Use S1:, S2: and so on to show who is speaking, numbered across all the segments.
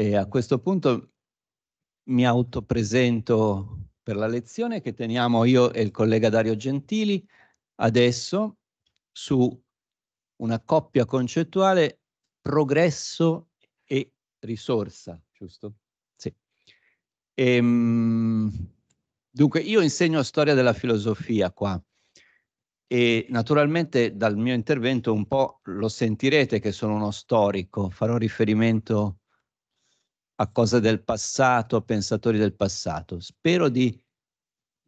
S1: E a questo punto
S2: mi autopresento per la lezione che teniamo io e il collega Dario Gentili adesso su una coppia concettuale progresso e risorsa, giusto? Sì. Ehm, dunque, io insegno storia della filosofia qua e naturalmente dal mio intervento un po' lo sentirete che sono uno storico, farò riferimento a a cose del passato, a pensatori del passato. Spero di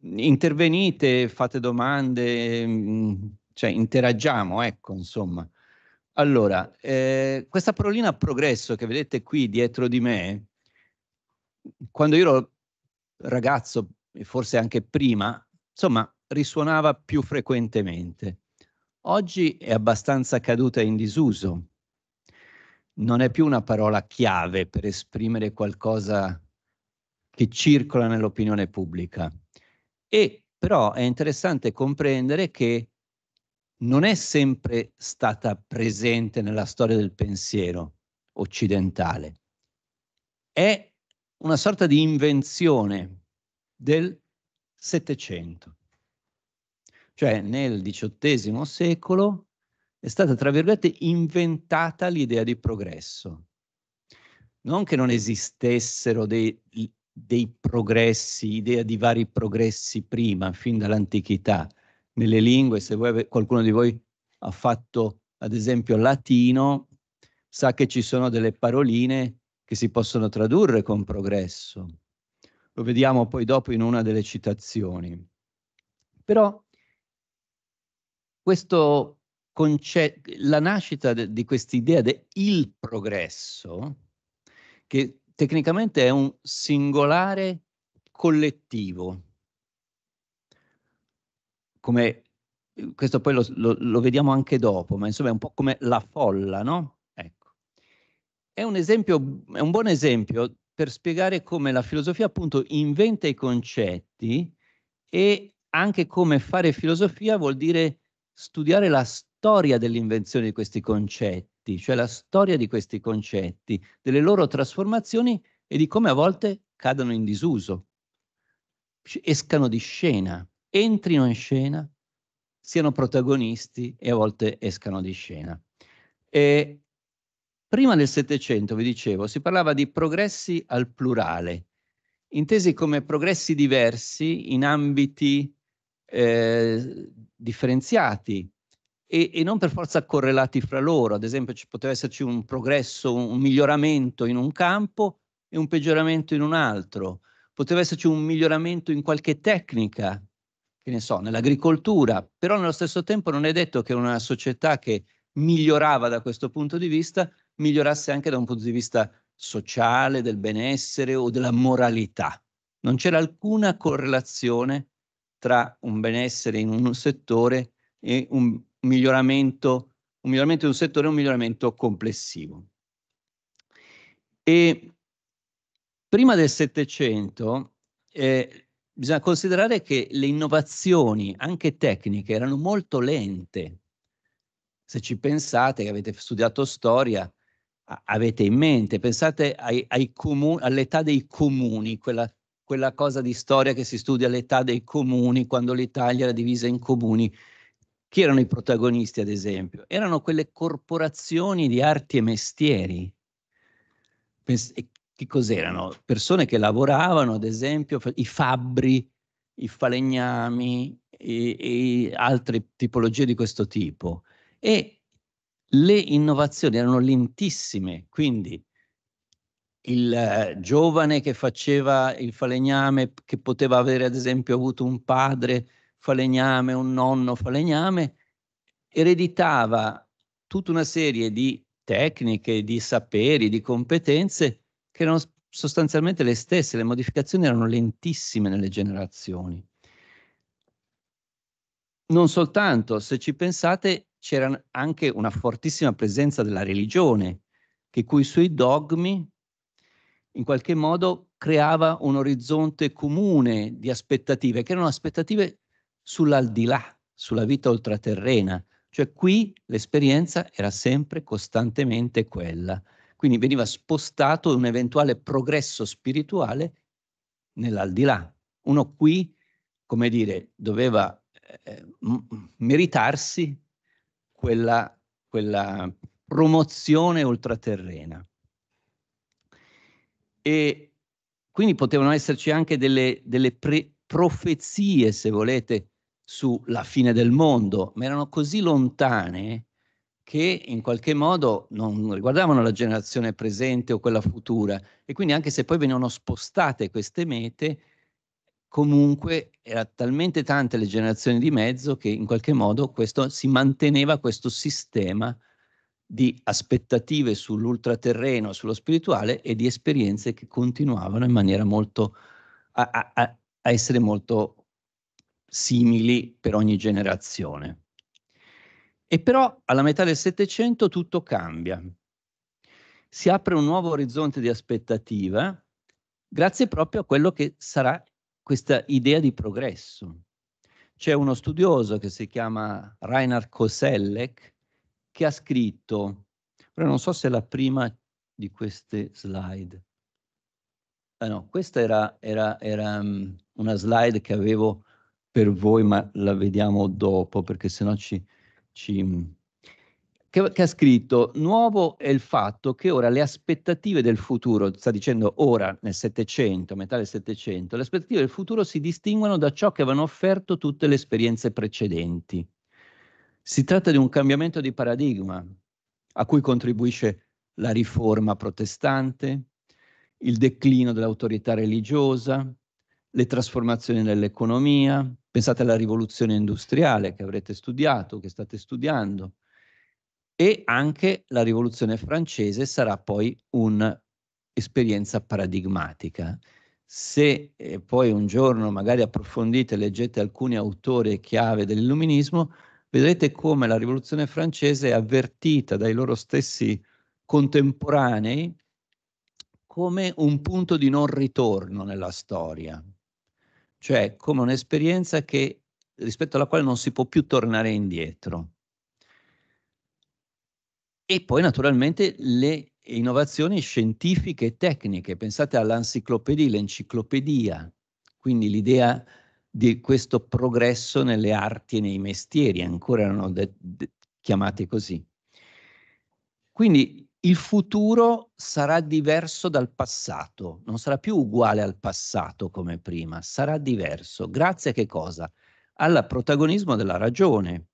S2: intervenite, fate domande, mm, cioè interagiamo, ecco, insomma. Allora, eh, questa parolina progresso che vedete qui dietro di me, quando io ero ragazzo, e forse anche prima, insomma, risuonava più frequentemente. Oggi è abbastanza caduta in disuso non è più una parola chiave per esprimere qualcosa che circola nell'opinione pubblica. E però è interessante comprendere che non è sempre stata presente nella storia del pensiero occidentale. È una sorta di invenzione del Settecento. Cioè nel XVIII secolo è stata, tra virgolette, inventata l'idea di progresso. Non che non esistessero dei, dei progressi, idea di vari progressi prima, fin dall'antichità, nelle lingue, se voi, qualcuno di voi ha fatto ad esempio latino, sa che ci sono delle paroline che si possono tradurre con progresso. Lo vediamo poi dopo in una delle citazioni. Però questo la nascita de- di quest'idea del progresso, che tecnicamente è un singolare collettivo, come questo poi lo, lo, lo, vediamo anche dopo, ma insomma è un po' come la folla, no? Ecco. È un esempio, è un buon esempio per spiegare come la filosofia appunto inventa i concetti e anche come fare filosofia vuol dire studiare la storia storia dell'invenzione di questi concetti, cioè la storia di questi concetti, delle loro trasformazioni e di come a volte cadano in disuso, escano di scena, entrino in scena, siano protagonisti e a volte escano di scena. E prima del Settecento, vi dicevo, si parlava di progressi al plurale, intesi come progressi diversi in ambiti eh, differenziati, e, e, non per forza correlati fra loro. Ad esempio, ci poteva esserci un progresso, un miglioramento in un campo e un peggioramento in un altro. Poteva esserci un miglioramento in qualche tecnica, che ne so, nell'agricoltura, però nello stesso tempo non è detto che una società che migliorava da questo punto di vista migliorasse anche da un punto di vista sociale, del benessere o della moralità. Non c'era alcuna correlazione tra un benessere in un settore e un miglioramento, un miglioramento di un settore e un miglioramento complessivo. E prima del Settecento eh, bisogna considerare che le innovazioni, anche tecniche, erano molto lente. Se ci pensate, che avete studiato storia, avete in mente, pensate ai, ai all'età dei comuni, quella, quella cosa di storia che si studia all'età dei comuni, quando l'Italia era divisa in comuni chi erano i protagonisti, ad esempio? Erano quelle corporazioni di arti e mestieri. Pens- e che cos'erano? Persone che lavoravano, ad esempio, i fabbri, i falegnami e, e altre tipologie di questo tipo. E le innovazioni erano lentissime, quindi il eh, giovane che faceva il falegname, che poteva avere ad esempio avuto un padre falegname, un nonno falegname, ereditava tutta una serie di tecniche, di saperi, di competenze che erano sostanzialmente le stesse, le modificazioni erano lentissime nelle generazioni. Non soltanto, se ci pensate, c'era anche una fortissima presenza della religione, che coi suoi dogmi in qualche modo creava un orizzonte comune di aspettative, che erano aspettative sull'aldilà, sulla vita ultraterrena. Cioè qui l'esperienza era sempre costantemente quella. Quindi veniva spostato un eventuale progresso spirituale nell'aldilà. Uno qui, come dire, doveva eh, meritarsi quella, quella promozione ultraterrena. E quindi potevano esserci anche delle, delle pre- profezie, se volete, sulla fine del mondo, ma erano così lontane che in qualche modo non riguardavano la generazione presente o quella futura e quindi anche se poi venivano spostate queste mete, comunque erano talmente tante le generazioni di mezzo che in qualche modo questo, si manteneva questo sistema di aspettative sull'ultraterreno, sullo spirituale e di esperienze che continuavano in maniera molto a, a, a essere molto simili per ogni generazione. E però alla metà del Settecento tutto cambia. Si apre un nuovo orizzonte di aspettativa grazie proprio a quello che sarà questa idea di progresso. C'è uno studioso che si chiama Reinhard Koselleck che ha scritto, ora non so se è la prima di queste slide, ah no, questa era, era, era um, una slide che avevo per voi, ma la vediamo dopo perché sennò ci... ci che, che ha scritto, nuovo è il fatto che ora le aspettative del futuro, sta dicendo ora nel Settecento, metà del Settecento, le aspettative del futuro si distinguono da ciò che avevano offerto tutte le esperienze precedenti. Si tratta di un cambiamento di paradigma a cui contribuisce la riforma protestante, il declino dell'autorità religiosa, le trasformazioni nell'economia, pensate alla rivoluzione industriale che avrete studiato, che state studiando, e anche la rivoluzione francese sarà poi un'esperienza paradigmatica. Se eh, poi un giorno magari approfondite, leggete alcuni autori chiave dell'illuminismo, vedrete come la rivoluzione francese è avvertita dai loro stessi contemporanei come un punto di non ritorno nella storia, cioè come un'esperienza che, rispetto alla quale non si può più tornare indietro. E poi naturalmente le innovazioni scientifiche e tecniche, pensate all'enciclopedia, l'enciclopedia, quindi l'idea di questo progresso nelle arti e nei mestieri, ancora erano de- de- chiamati così. Quindi il futuro sarà diverso dal passato, non sarà più uguale al passato come prima, sarà diverso. Grazie a che cosa? Al protagonismo della ragione,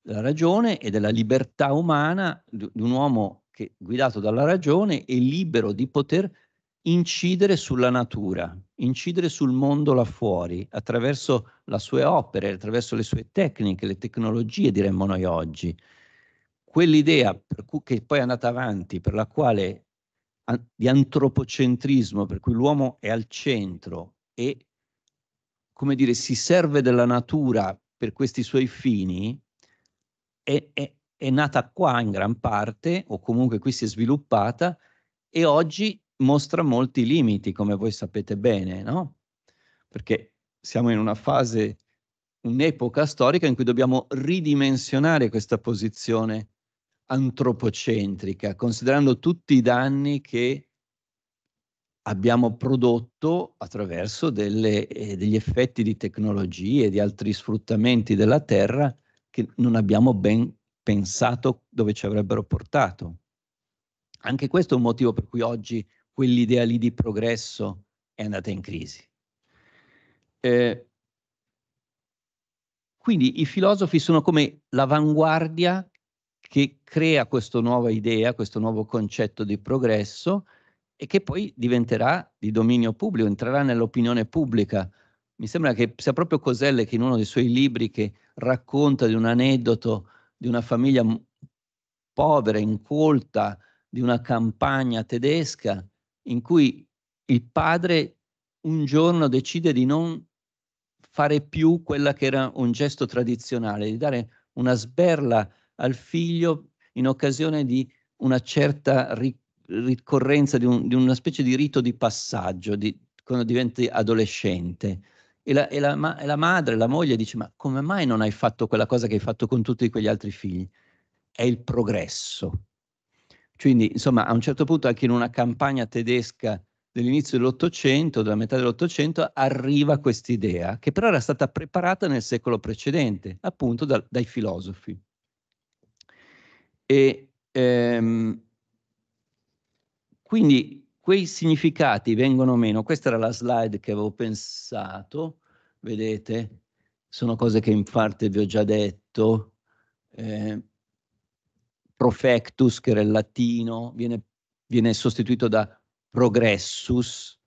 S2: della ragione e della libertà umana di un uomo che, guidato dalla ragione, è libero di poter incidere sulla natura, incidere sul mondo là fuori, attraverso le sue opere, attraverso le sue tecniche, le tecnologie, diremmo noi oggi quell'idea che poi è andata avanti, per la quale di antropocentrismo, per cui l'uomo è al centro e, come dire, si serve della natura per questi suoi fini, è, è, è nata qua in gran parte, o comunque qui si è sviluppata, e oggi mostra molti limiti, come voi sapete bene, no? Perché siamo in una fase, un'epoca storica in cui dobbiamo ridimensionare questa posizione antropocentrica, considerando tutti i danni che abbiamo prodotto attraverso delle, eh, degli effetti di tecnologie e di altri sfruttamenti della terra che non abbiamo ben pensato dove ci avrebbero portato. Anche questo è un motivo per cui oggi quell'idea lì di progresso è andata in crisi. Eh, quindi i filosofi sono come l'avanguardia che crea questa nuova idea, questo nuovo concetto di progresso e che poi diventerà di dominio pubblico, entrerà nell'opinione pubblica. Mi sembra che sia proprio Coselle che in uno dei suoi libri che racconta di un aneddoto di una famiglia povera, incolta, di una campagna tedesca in cui il padre un giorno decide di non fare più quella che era un gesto tradizionale, di dare una sberla al figlio in occasione di una certa ricorrenza, di, un, di una specie di rito di passaggio, di, quando diventi adolescente. E la, e, la, ma, e la, madre, la moglie dice, ma come mai non hai fatto quella cosa che hai fatto con tutti quegli altri figli? È il progresso. Quindi, insomma, a un certo punto anche in una campagna tedesca dell'inizio dell'Ottocento, della metà dell'Ottocento, arriva quest'idea, che però era stata preparata nel secolo precedente, appunto da, dai filosofi. E ehm, quindi quei significati vengono meno. Questa era la slide che avevo pensato, vedete? Sono cose che in parte vi ho già detto. Eh, profectus, che era il latino, viene, viene sostituito da progressus,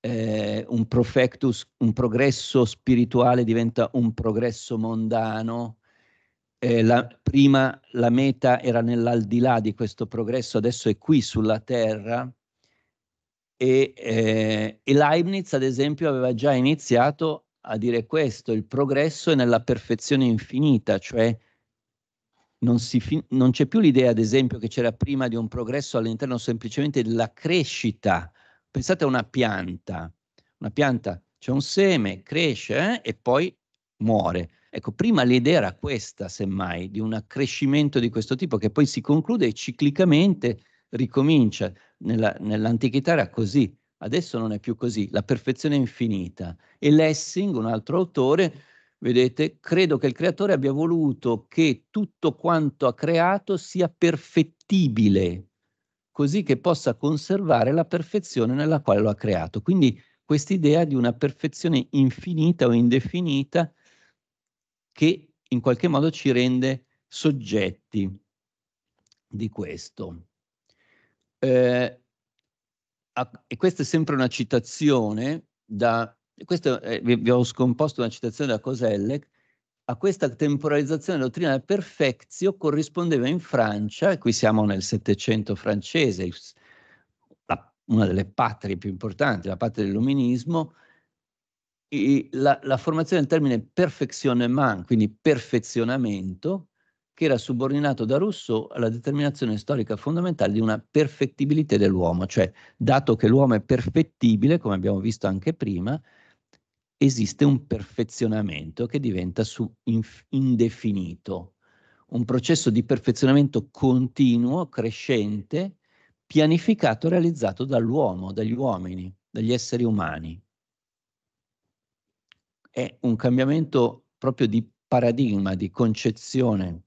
S2: eh, un, un progresso spirituale diventa un progresso mondano, eh, la, prima la meta era nell'aldilà di questo progresso, adesso è qui sulla Terra. E, eh, e, Leibniz, ad esempio, aveva già iniziato a dire questo, il progresso è nella perfezione infinita, cioè non, si, non c'è più l'idea, ad esempio, che c'era prima di un progresso all'interno semplicemente della crescita. Pensate a una pianta, una pianta c'è un seme, cresce eh, e poi muore. Ecco, prima l'idea era questa, semmai, di un accrescimento di questo tipo che poi si conclude e ciclicamente ricomincia. Nella, nell'antichità era così, adesso non è più così, la perfezione è infinita. E Lessing, un altro autore, vedete, credo che il creatore abbia voluto che tutto quanto ha creato sia perfettibile, così che possa conservare la perfezione nella quale lo ha creato. Quindi quest'idea di una perfezione infinita o indefinita che in qualche modo ci rende soggetti di questo. Eh, a, e questa è sempre una citazione da, questo, eh, vi, vi, ho scomposto una citazione da Cosellec, a questa temporalizzazione dottrinale perfezio corrispondeva in Francia, e qui siamo nel Settecento francese, la, una delle patrie più importanti, la patria dell'illuminismo, la, la formazione del termine perfezione man, quindi perfezionamento, che era subordinato da Rousseau alla determinazione storica fondamentale di una perfettibilità dell'uomo, cioè dato che l'uomo è perfettibile, come abbiamo visto anche prima, esiste un perfezionamento che diventa indefinito, un processo di perfezionamento continuo, crescente, pianificato e realizzato dall'uomo, dagli uomini, dagli esseri umani è un cambiamento proprio di paradigma, di concezione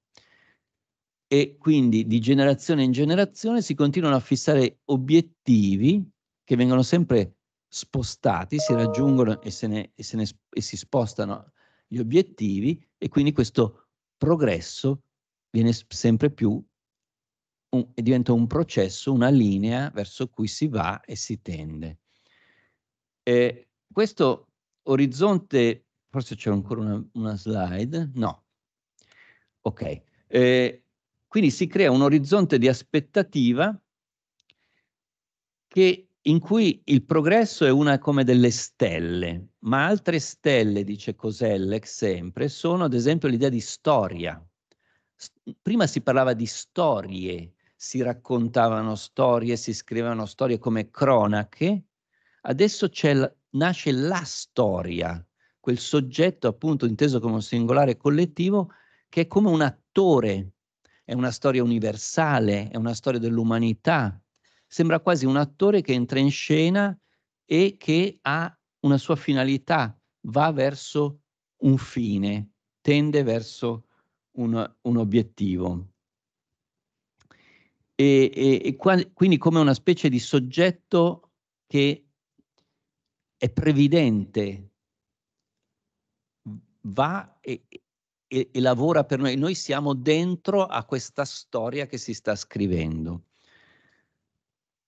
S2: e quindi di generazione in generazione si continuano a fissare obiettivi che vengono sempre spostati, si raggiungono e, se ne, e, se ne, e si spostano gli obiettivi e quindi questo progresso viene sempre più un, e diventa un processo, una linea verso cui si va e si tende. E questo orizzonte, forse c'è ancora una, una slide, no. Ok, eh, quindi si crea un orizzonte di aspettativa che, in cui il progresso è una come delle stelle, ma altre stelle, dice Cosellec sempre, sono ad esempio l'idea di storia. Prima si parlava di storie, si raccontavano storie, si scrivevano storie come cronache, adesso c'è nasce la storia, quel soggetto appunto inteso come un singolare collettivo che è come un attore, è una storia universale, è una storia dell'umanità, sembra quasi un attore che entra in scena e che ha una sua finalità, va verso un fine, tende verso un, un obiettivo. E, e, e quindi come una specie di soggetto che è previdente, va e, e, e, lavora per noi. Noi siamo dentro a questa storia che si sta scrivendo.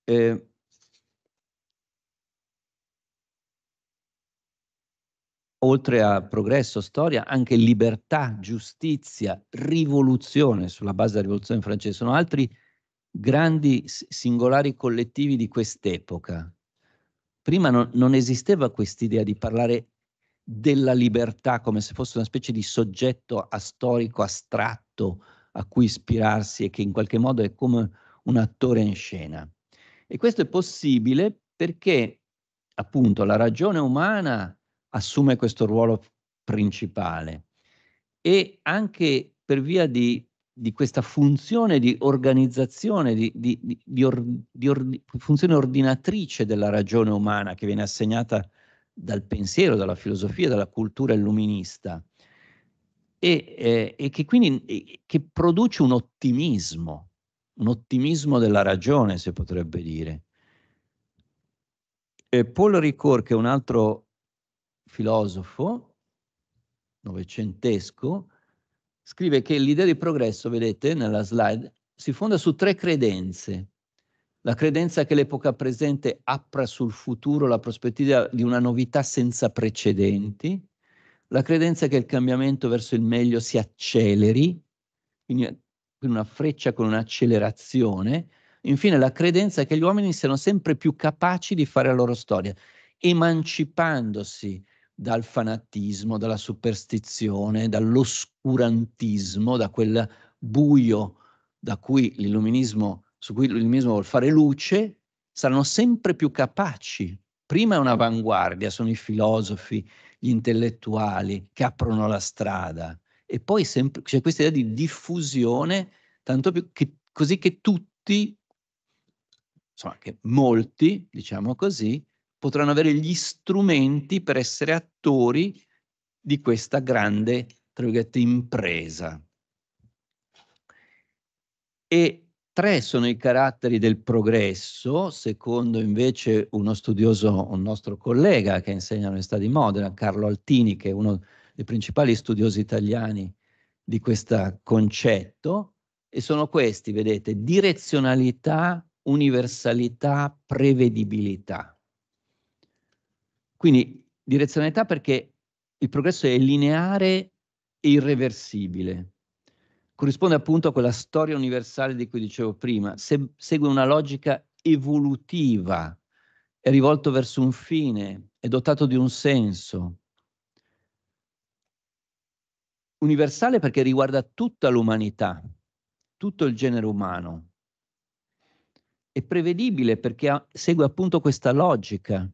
S2: Eh, oltre a progresso, storia, anche libertà, giustizia, rivoluzione, sulla base della rivoluzione francese, sono altri grandi singolari collettivi di quest'epoca prima no, non esisteva quest'idea di parlare della libertà come se fosse una specie di soggetto astorico, astratto a cui ispirarsi e che in qualche modo è come un attore in scena. E questo è possibile perché appunto la ragione umana assume questo ruolo principale e anche per via di di questa funzione di organizzazione, di, di, di, or, di or, funzione ordinatrice della ragione umana che viene assegnata dal pensiero, dalla filosofia, dalla cultura illuminista e, eh, e che quindi e, che produce un ottimismo, un ottimismo della ragione si potrebbe dire. E Paul Ricord, che è un altro filosofo novecentesco, scrive che l'idea di progresso, vedete nella slide, si fonda su tre credenze. La credenza che l'epoca presente apra sul futuro la prospettiva di una novità senza precedenti, la credenza che il cambiamento verso il meglio si acceleri, quindi una freccia con un'accelerazione, infine la credenza che gli uomini siano sempre più capaci di fare la loro storia, emancipandosi dal fanatismo, dalla superstizione, dall'oscurantismo, da quel buio da cui l'illuminismo, su cui l'illuminismo vuole fare luce, saranno sempre più capaci. Prima è un'avanguardia, sono i filosofi, gli intellettuali che aprono la strada e poi sempre, c'è questa idea di diffusione, tanto più che, così che tutti, insomma che molti, diciamo così, potranno avere gli strumenti per essere attori di questa grande, tra virgolette, impresa. E tre sono i caratteri del progresso, secondo invece uno studioso, un nostro collega che insegna all'Università di Modena, Carlo Altini, che è uno dei principali studiosi italiani di questo concetto, e sono questi, vedete, direzionalità, universalità, prevedibilità. Quindi direzionalità perché il progresso è lineare e irreversibile. Corrisponde appunto a quella storia universale di cui dicevo prima, Se, segue una logica evolutiva, è rivolto verso un fine, è dotato di un senso. Universale perché riguarda tutta l'umanità, tutto il genere umano. È prevedibile perché ha, segue appunto questa logica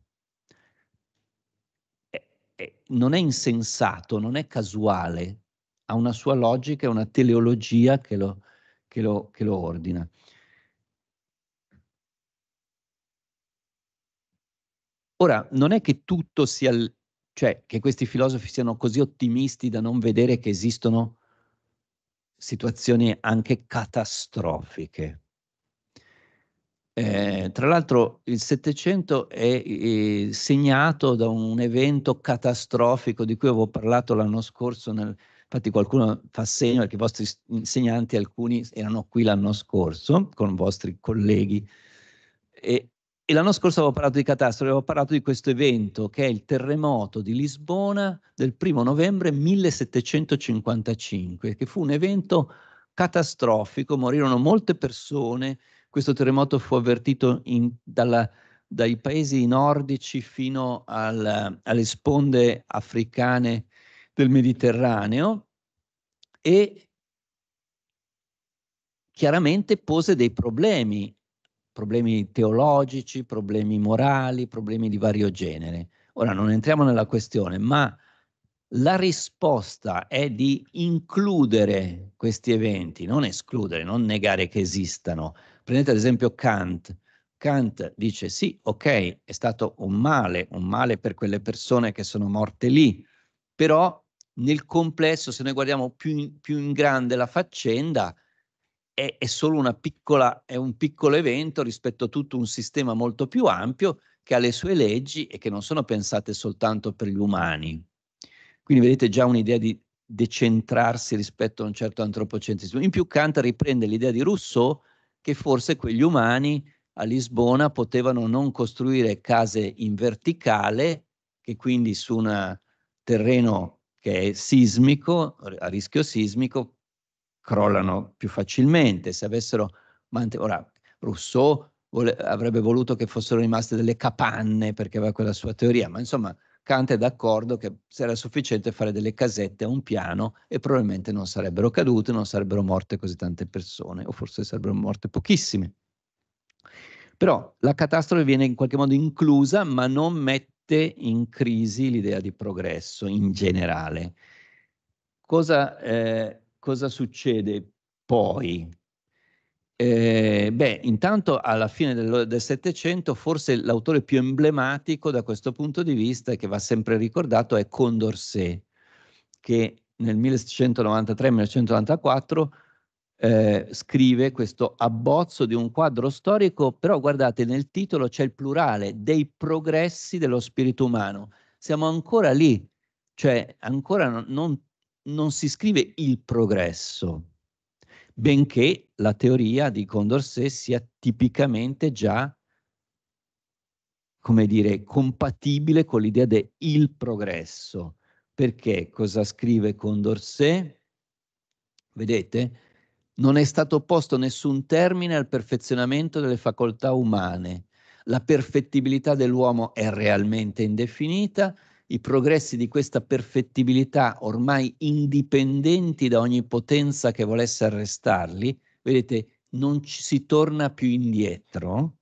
S2: non è insensato, non è casuale, ha una sua logica e una teleologia che lo, che lo, che lo ordina. Ora, non è che tutto sia, cioè che questi filosofi siano così ottimisti da non vedere che esistono situazioni anche catastrofiche. Eh, tra l'altro il Settecento è, è, segnato da un evento catastrofico di cui avevo parlato l'anno scorso, nel, infatti qualcuno fa segno perché i vostri insegnanti, alcuni erano qui l'anno scorso con i vostri colleghi e, e l'anno scorso avevo parlato di catastrofe, avevo parlato di questo evento che è il terremoto di Lisbona del primo novembre 1755, che fu un evento catastrofico, morirono molte persone, questo terremoto fu avvertito in, dalla, dai paesi nordici fino al, alle sponde africane del Mediterraneo e chiaramente pose dei problemi, problemi teologici, problemi morali, problemi di vario genere. Ora non entriamo nella questione, ma la risposta è di includere questi eventi, non escludere, non negare che esistano, Prendete ad esempio Kant. Kant dice sì, ok, è stato un male, un male per quelle persone che sono morte lì, però nel complesso, se noi guardiamo più in, più in grande la faccenda, è, è solo una piccola, è un piccolo evento rispetto a tutto un sistema molto più ampio che ha le sue leggi e che non sono pensate soltanto per gli umani. Quindi vedete già un'idea di decentrarsi rispetto a un certo antropocentrismo. In più Kant riprende l'idea di Rousseau che forse quegli umani a Lisbona potevano non costruire case in verticale, che quindi su un terreno che è sismico, a rischio sismico, crollano più facilmente. Se avessero Ora, Rousseau vole- avrebbe voluto che fossero rimaste delle capanne perché aveva quella sua teoria, ma insomma Kant è d'accordo che sarà sufficiente fare delle casette a un piano e probabilmente non sarebbero cadute, non sarebbero morte così tante persone, o forse sarebbero morte pochissime. Però la catastrofe viene in qualche modo inclusa, ma non mette in crisi l'idea di progresso in generale. Cosa, eh, cosa succede poi? Eh, beh, intanto alla fine del Settecento forse l'autore più emblematico da questo punto di vista che va sempre ricordato è Condorcet, che nel 1793-1794 eh, scrive questo abbozzo di un quadro storico, però guardate nel titolo c'è il plurale dei progressi dello spirito umano. Siamo ancora lì, cioè ancora non, non, non si scrive il progresso, benché la teoria di Condorcet sia tipicamente già, come dire, compatibile con l'idea del progresso. Perché cosa scrive Condorcet? Vedete? Non è stato posto nessun termine al perfezionamento delle facoltà umane. La perfettibilità dell'uomo è realmente indefinita i progressi di questa perfettibilità ormai indipendenti da ogni potenza che volesse arrestarli, vedete, non ci si torna più indietro.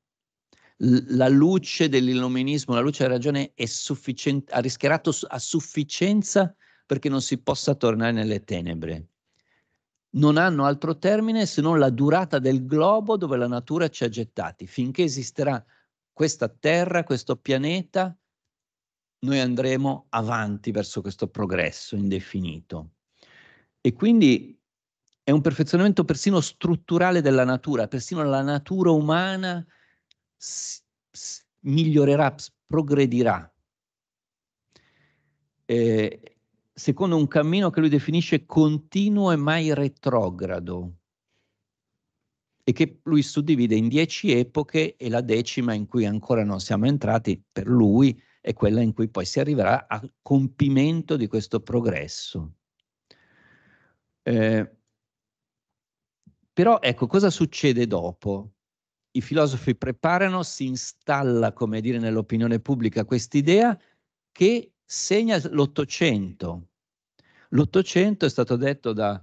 S2: la luce dell'illuminismo, la luce della ragione è sufficiente, ha rischiarato a sufficienza perché non si possa tornare nelle tenebre. Non hanno altro termine se non la durata del globo dove la natura ci ha gettati. Finché esisterà questa terra, questo pianeta, noi andremo avanti verso questo progresso indefinito. E quindi è un perfezionamento persino strutturale della natura, persino la natura umana migliorerà, progredirà. Eh, secondo un cammino che lui definisce continuo e mai retrogrado e che lui suddivide in dieci epoche e la decima in cui ancora non siamo entrati per lui è quella in cui poi si arriverà a compimento di questo progresso. Eh, però ecco, cosa succede dopo? I filosofi preparano, si installa, come dire, nell'opinione pubblica quest'idea che segna l'Ottocento. L'Ottocento è stato detto da,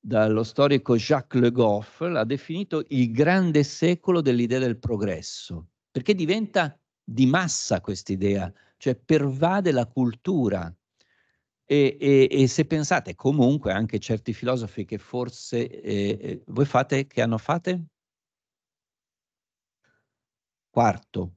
S2: dallo storico Jacques Le Goff, l'ha definito il grande secolo dell'idea del progresso, perché diventa di massa questa idea, cioè pervade la cultura. E, e, e, se pensate comunque anche certi filosofi che forse eh, eh, voi fate, che hanno fate? Quarto,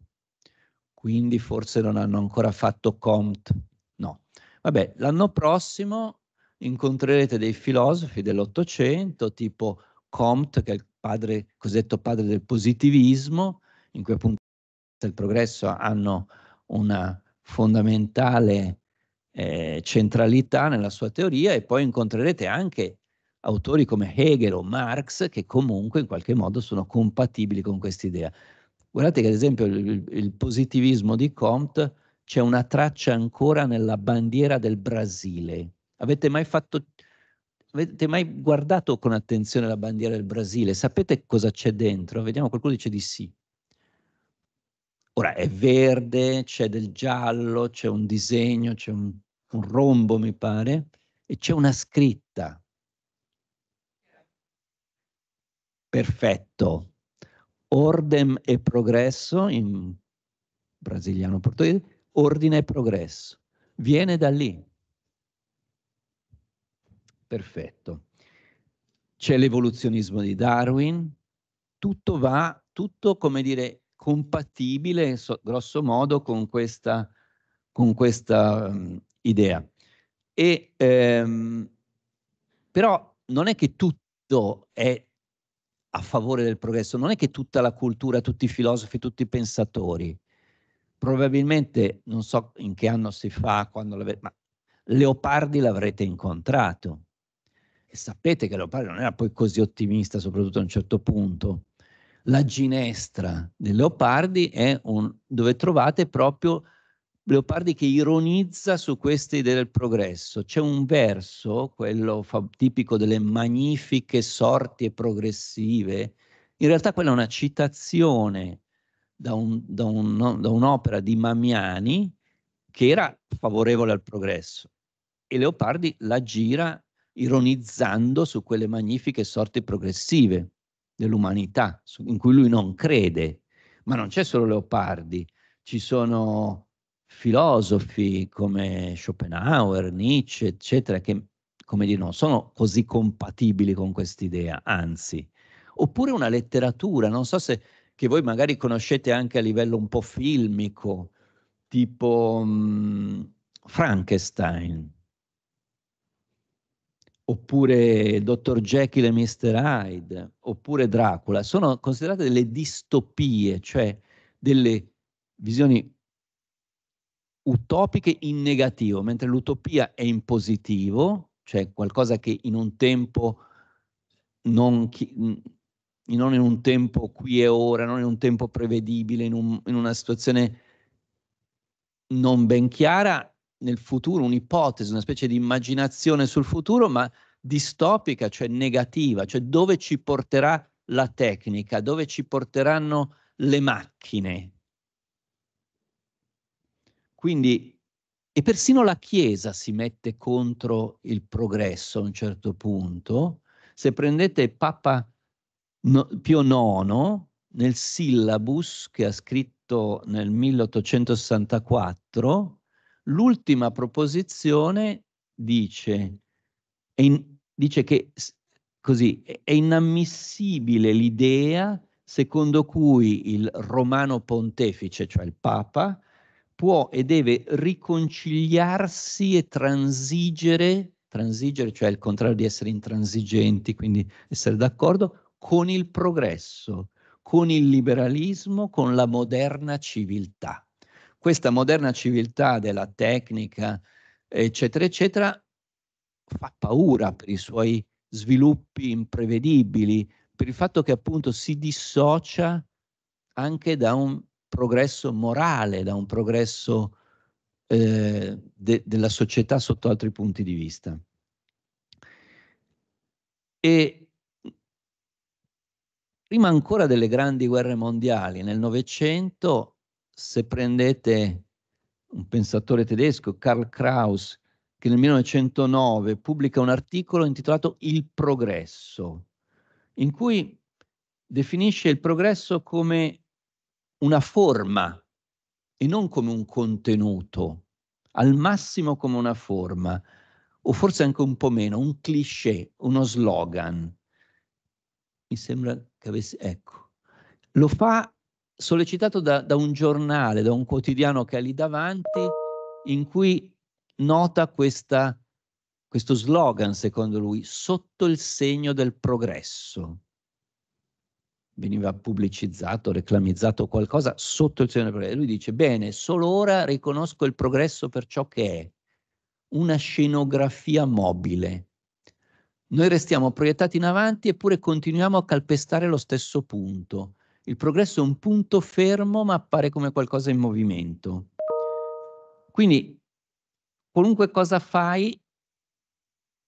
S2: quindi forse non hanno ancora fatto Comte, no. Vabbè, l'anno prossimo incontrerete dei filosofi dell'Ottocento tipo Comte, che è il padre, cosiddetto padre del positivismo, in cui appunto del progresso hanno una fondamentale eh, centralità nella sua teoria e poi incontrerete anche autori come Hegel o Marx che comunque in qualche modo sono compatibili con quest'idea. Guardate che ad esempio il, il positivismo di Comte c'è una traccia ancora nella bandiera del Brasile. Avete mai fatto Avete mai guardato con attenzione la bandiera del Brasile? Sapete cosa c'è dentro? Vediamo, qualcuno dice di sì. Ora è verde, c'è del giallo, c'è un disegno, c'è un, un rombo, mi pare, e c'è una scritta. Perfetto. Ordem e progresso in brasiliano portoghese, ordine e progresso. Viene da lì. Perfetto. C'è l'evoluzionismo di Darwin, tutto va, tutto come dire compatibile so, grosso modo con questa, con questa um, idea. E, ehm, però non è che tutto è a favore del progresso, non è che tutta la cultura, tutti i filosofi, tutti i pensatori, probabilmente non so in che anno si fa, quando ma Leopardi l'avrete incontrato. E sapete che Leopardi non era poi così ottimista, soprattutto a un certo punto la ginestra dei leopardi è un, dove trovate proprio Leopardi che ironizza su queste idee del progresso. C'è un verso, quello fa, tipico delle magnifiche sorti e progressive, in realtà quella è una citazione da, un, da, un, da un'opera di Mamiani che era favorevole al progresso e Leopardi la gira ironizzando su quelle magnifiche sorti progressive dell'umanità, in cui lui non crede. Ma non c'è solo Leopardi, ci sono filosofi come Schopenhauer, Nietzsche, eccetera, che come dire, non sono così compatibili con quest'idea, anzi. Oppure una letteratura, non so se che voi magari conoscete anche a livello un po' filmico, tipo um, Frankenstein, oppure Dr. Jekyll e Mr. Hyde, oppure Dracula, sono considerate delle distopie, cioè delle visioni utopiche in negativo, mentre l'utopia è in positivo, cioè qualcosa che in un tempo non, chi, non in un tempo qui e ora, non in un tempo prevedibile, in, un, in una situazione non ben chiara, nel futuro un'ipotesi, una specie di immaginazione sul futuro, ma distopica, cioè negativa, cioè dove ci porterà la tecnica, dove ci porteranno le macchine. Quindi, e persino la Chiesa si mette contro il progresso a un certo punto. Se prendete Papa no, Pio IX nel syllabus che ha scritto nel 1864, L'ultima proposizione dice, in, dice che così, è inammissibile l'idea secondo cui il romano pontefice, cioè il Papa, può e deve riconciliarsi e transigere, transigere cioè il contrario di essere intransigenti, quindi essere d'accordo, con il progresso, con il liberalismo, con la moderna civiltà questa moderna civiltà della tecnica, eccetera, eccetera, fa paura per i suoi sviluppi imprevedibili, per il fatto che appunto si dissocia anche da un progresso morale, da un progresso eh, de- della società sotto altri punti di vista. E prima ancora delle grandi guerre mondiali, nel Novecento se prendete un pensatore tedesco, Karl Kraus, che nel 1909 pubblica un articolo intitolato Il progresso, in cui definisce il progresso come una forma e non come un contenuto, al massimo come una forma, o forse anche un po' meno, un cliché, uno slogan. Mi sembra che avesse... Ecco, lo fa sollecitato da, da, un giornale, da un quotidiano che ha lì davanti, in cui nota questa, questo slogan, secondo lui, sotto il segno del progresso. Veniva pubblicizzato, reclamizzato qualcosa sotto il segno del progresso. Lui dice, bene, solo ora riconosco il progresso per ciò che è, una scenografia mobile. Noi restiamo proiettati in avanti eppure continuiamo a calpestare lo stesso punto il progresso è un punto fermo ma appare come qualcosa in movimento. Quindi qualunque cosa fai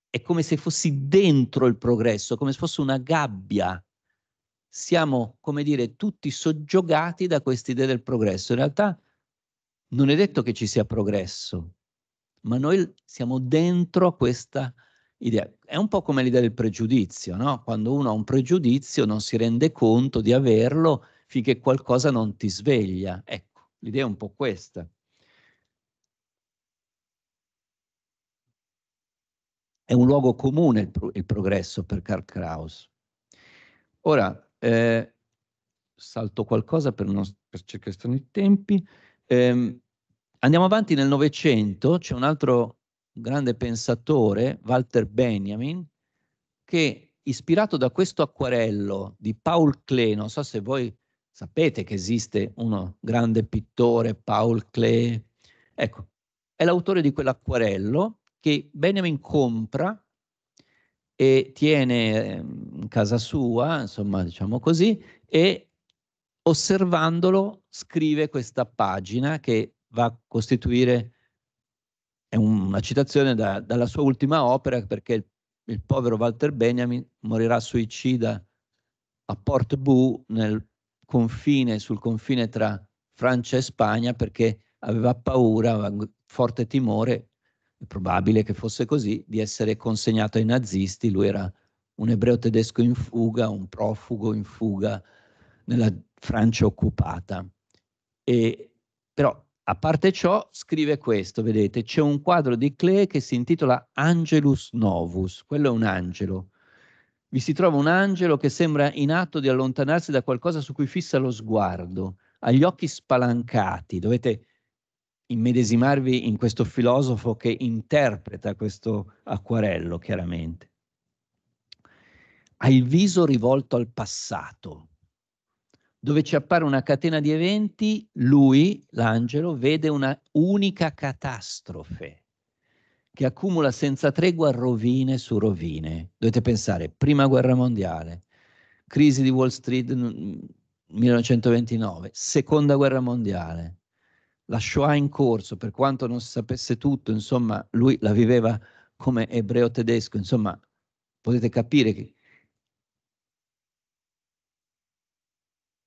S2: è come se fossi dentro il progresso, come se fosse una gabbia. Siamo, come dire, tutti soggiogati da questa idea del progresso. In realtà non è detto che ci sia progresso, ma noi siamo dentro questa idea. È un po' come l'idea del pregiudizio, no? Quando uno ha un pregiudizio non si rende conto di averlo finché qualcosa non ti sveglia. Ecco, l'idea è un po' questa. È un luogo comune il, pro il progresso per Karl Kraus. Ora, eh, salto qualcosa per, non, per cercare i tempi. Eh, andiamo avanti nel Novecento, c'è un altro un grande pensatore, Walter Benjamin, che ispirato da questo acquarello di Paul Klee, non so se voi sapete che esiste uno grande pittore, Paul Klee, ecco, è l'autore di quell'acquarello che Benjamin compra e tiene ehm, in casa sua, insomma, diciamo così, e osservandolo scrive questa pagina che va a costituire è una citazione da, dalla sua ultima opera perché il, il, povero Walter Benjamin morirà suicida a Port Bou nel confine, sul confine tra Francia e Spagna perché aveva paura, aveva forte timore, è probabile che fosse così, di essere consegnato ai nazisti. Lui era un ebreo tedesco in fuga, un profugo in fuga nella Francia occupata. E, però a parte ciò, scrive questo, vedete, c'è un quadro di Klee che si intitola Angelus Novus, quello è un angelo. Vi si trova un angelo che sembra in atto di allontanarsi da qualcosa su cui fissa lo sguardo, ha gli occhi spalancati. Dovete immedesimarvi in questo filosofo che interpreta questo acquarello, chiaramente. Ha il viso rivolto al passato, dove ci appare una catena di eventi, lui, l'angelo, vede una unica catastrofe che accumula senza tregua rovine su rovine. Dovete pensare, prima guerra mondiale, crisi di Wall Street 1929, seconda guerra mondiale, la Shoah in corso, per quanto non si sapesse tutto, insomma, lui la viveva come ebreo tedesco, insomma, potete capire che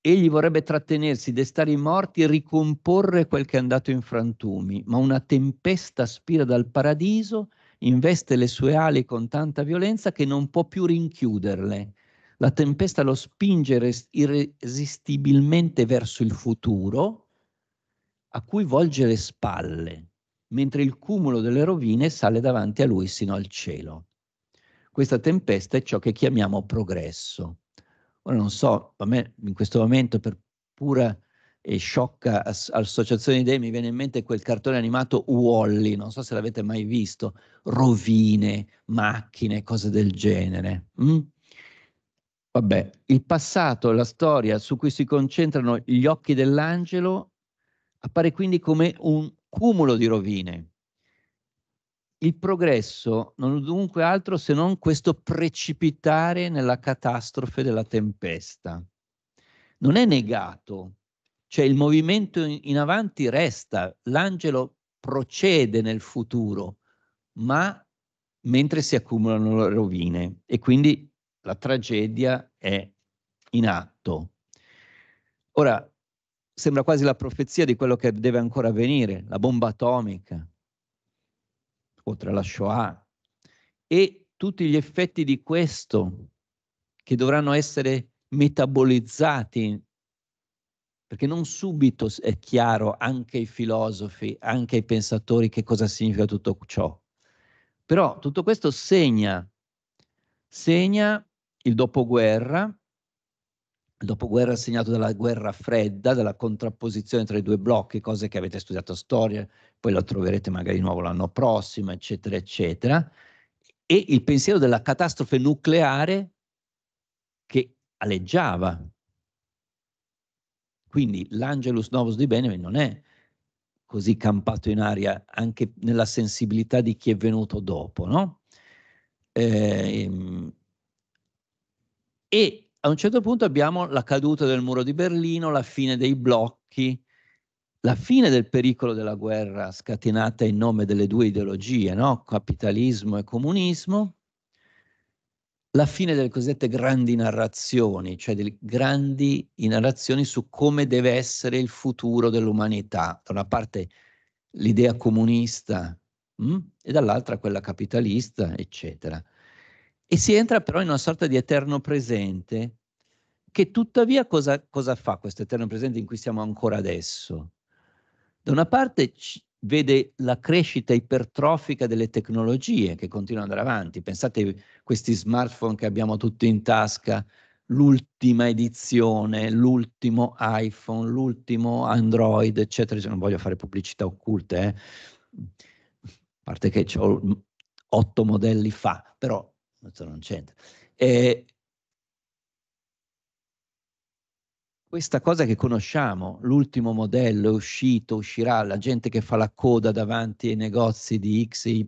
S2: Egli vorrebbe trattenersi, destare i morti e ricomporre quel che è andato in frantumi, ma una tempesta spira dal paradiso, investe le sue ali con tanta violenza che non può più rinchiuderle. La tempesta lo spinge irresistibilmente verso il futuro, a cui volge le spalle, mentre il cumulo delle rovine sale davanti a lui sino al cielo. Questa tempesta è ciò che chiamiamo progresso. Ora non so, a me in questo momento per pura e sciocca as- associazione di idee mi viene in mente quel cartone animato Wally, non so se l'avete mai visto, rovine, macchine, cose del genere. Mm? Vabbè, il passato, la storia su cui si concentrano gli occhi dell'angelo appare quindi come un cumulo di rovine, il progresso non è dunque altro se non questo precipitare nella catastrofe della tempesta. Non è negato, cioè il movimento in, avanti resta, l'angelo procede nel futuro, ma mentre si accumulano le rovine e quindi la tragedia è in atto. Ora, sembra quasi la profezia di quello che deve ancora avvenire, la bomba atomica, o tra la Shoah e tutti gli effetti di questo che dovranno essere metabolizzati, perché non subito è chiaro anche ai filosofi, anche ai pensatori che cosa significa tutto ciò. Però tutto questo segna, segna il dopoguerra, il dopoguerra segnato dalla guerra fredda, dalla contrapposizione tra i due blocchi, cose che avete studiato a storia, poi la troverete magari di nuovo l'anno prossimo, eccetera, eccetera. E il pensiero della catastrofe nucleare che aleggiava. Quindi l'Angelus Novus di Benjamin non è così campato in aria anche nella sensibilità di chi è venuto dopo, no? Eh, e a un certo punto abbiamo la caduta del muro di Berlino, la fine dei blocchi, la fine del pericolo della guerra scatenata in nome delle due ideologie, no? capitalismo e comunismo, la fine delle cosiddette grandi narrazioni, cioè delle grandi narrazioni su come deve essere il futuro dell'umanità. Da una parte l'idea comunista mh? Mm? e dall'altra quella capitalista, eccetera e si entra però in una sorta di eterno presente che tuttavia cosa, cosa fa questo eterno presente in cui siamo ancora adesso? Da una parte c- vede la crescita ipertrofica delle tecnologie che continuano ad andare avanti, pensate a questi smartphone che abbiamo tutti in tasca, l'ultima edizione, l'ultimo iPhone, l'ultimo Android, eccetera, non voglio fare pubblicità occulte, eh. a parte che ho otto modelli fa, però questo non c'entra. Eh, questa cosa che conosciamo, l'ultimo modello è uscito, uscirà, la gente che fa la coda davanti ai negozi di X e Y.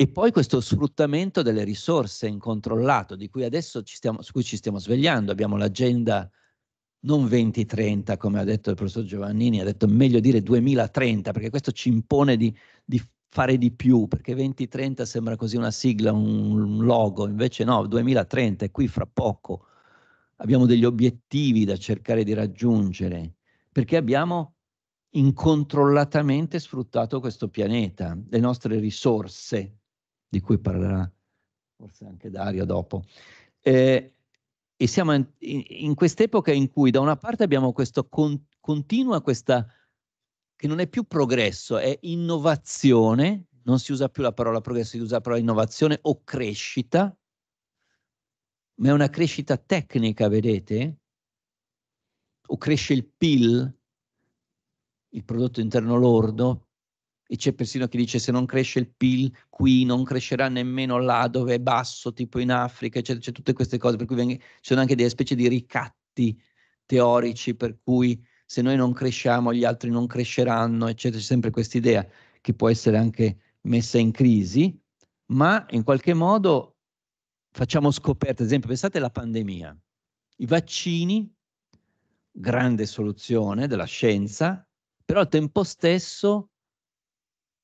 S2: E poi questo sfruttamento delle risorse incontrollato, di cui adesso ci stiamo, su cui ci stiamo svegliando, abbiamo l'agenda non 2030, come ha detto il professor Giovannini, ha detto meglio dire 2030, perché questo ci impone di, di fare di più, perché 2030 sembra così una sigla, un logo, invece no, 2030 è qui fra poco. Abbiamo degli obiettivi da cercare di raggiungere, perché abbiamo incontrollatamente sfruttato questo pianeta, le nostre risorse, di cui parlerà forse anche Dario dopo. Eh, e siamo in, in quest'epoca in cui da una parte abbiamo questo con, continua questa che non è più progresso, è innovazione, non si usa più la parola progresso, si usa la parola innovazione o crescita, ma è una crescita tecnica, vedete? O cresce il PIL, il prodotto interno lordo, e c'è persino chi dice se non cresce il PIL qui non crescerà nemmeno là dove è basso, tipo in Africa, eccetera, c'è tutte queste cose, per cui ci sono anche delle specie di ricatti teorici per cui se noi non cresciamo gli altri non cresceranno, eccetera, c'è sempre questa idea che può essere anche messa in crisi, ma in qualche modo facciamo scoperte, ad esempio pensate alla pandemia, i vaccini, grande soluzione della scienza, però al tempo stesso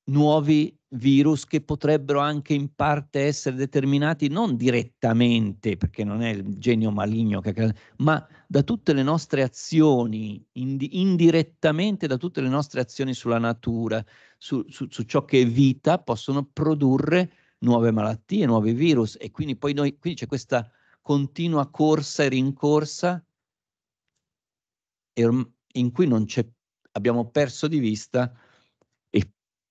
S2: nuovi virus che potrebbero anche in parte essere determinati non direttamente, perché non è il genio maligno, che, ma da tutte le nostre azioni, ind- indirettamente da tutte le nostre azioni sulla natura, su, su, su, ciò che è vita, possono produrre nuove malattie, nuovi virus. E quindi poi noi, quindi c'è questa continua corsa e rincorsa in cui non c'è, abbiamo perso di vista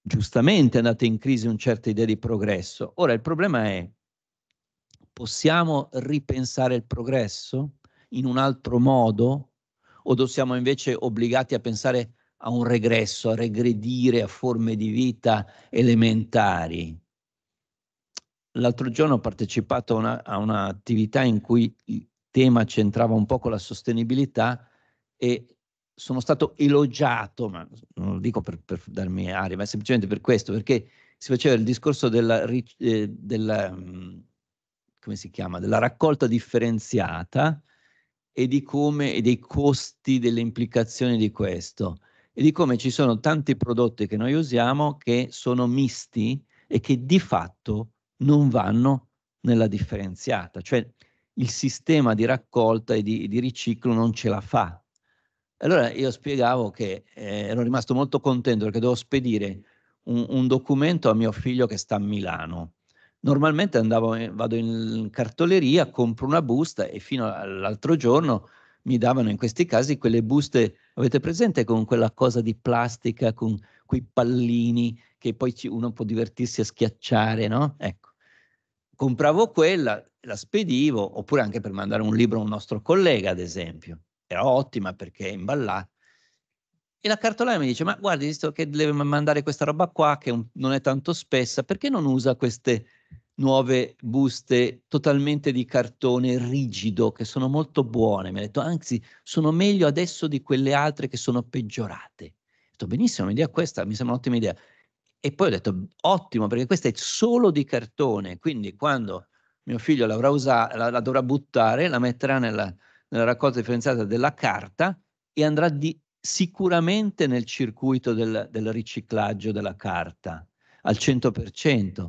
S2: giustamente è andata in crisi una certa idea di progresso. Ora il problema è, possiamo ripensare il progresso in un altro modo o siamo invece obbligati a pensare a un regresso, a regredire a forme di vita elementari? L'altro giorno ho partecipato a, una, a un'attività in cui il tema centrava un po' con la sostenibilità e sono stato elogiato, ma non lo dico per, per darmi aria, ma semplicemente per questo, perché si faceva il discorso della, eh, della, mm, chiama, della raccolta differenziata e, di come, e dei costi, delle implicazioni di questo e di come ci sono tanti prodotti che noi usiamo che sono misti e che di fatto non vanno nella differenziata, cioè il sistema di raccolta e di, di riciclo non ce la fa allora io spiegavo che eh, ero rimasto molto contento perché dovevo spedire un, un, documento a mio figlio che sta a Milano. Normalmente andavo, vado in cartoleria, compro una busta e fino all'altro giorno mi davano in questi casi quelle buste, avete presente, con quella cosa di plastica, con quei pallini che poi uno può divertirsi a schiacciare, no? Ecco, compravo quella, la spedivo, oppure anche per mandare un libro a un nostro collega, ad esempio era ottima perché imballata. E la cartolana mi dice, ma guardi, visto che deve mandare questa roba qua, che un, non è tanto spessa, perché non usa queste nuove buste totalmente di cartone rigido, che sono molto buone? Mi ha detto, anzi, sono meglio adesso di quelle altre che sono peggiorate. Ho detto, benissimo, un'idea questa, mi sembra un'ottima idea. E poi ho detto, ottimo, perché questa è solo di cartone, quindi quando mio figlio l'avrà usata, la, la dovrà buttare, la metterà nella nella raccolta differenziata della carta e andrà di, sicuramente nel circuito del, del, riciclaggio della carta al 100%.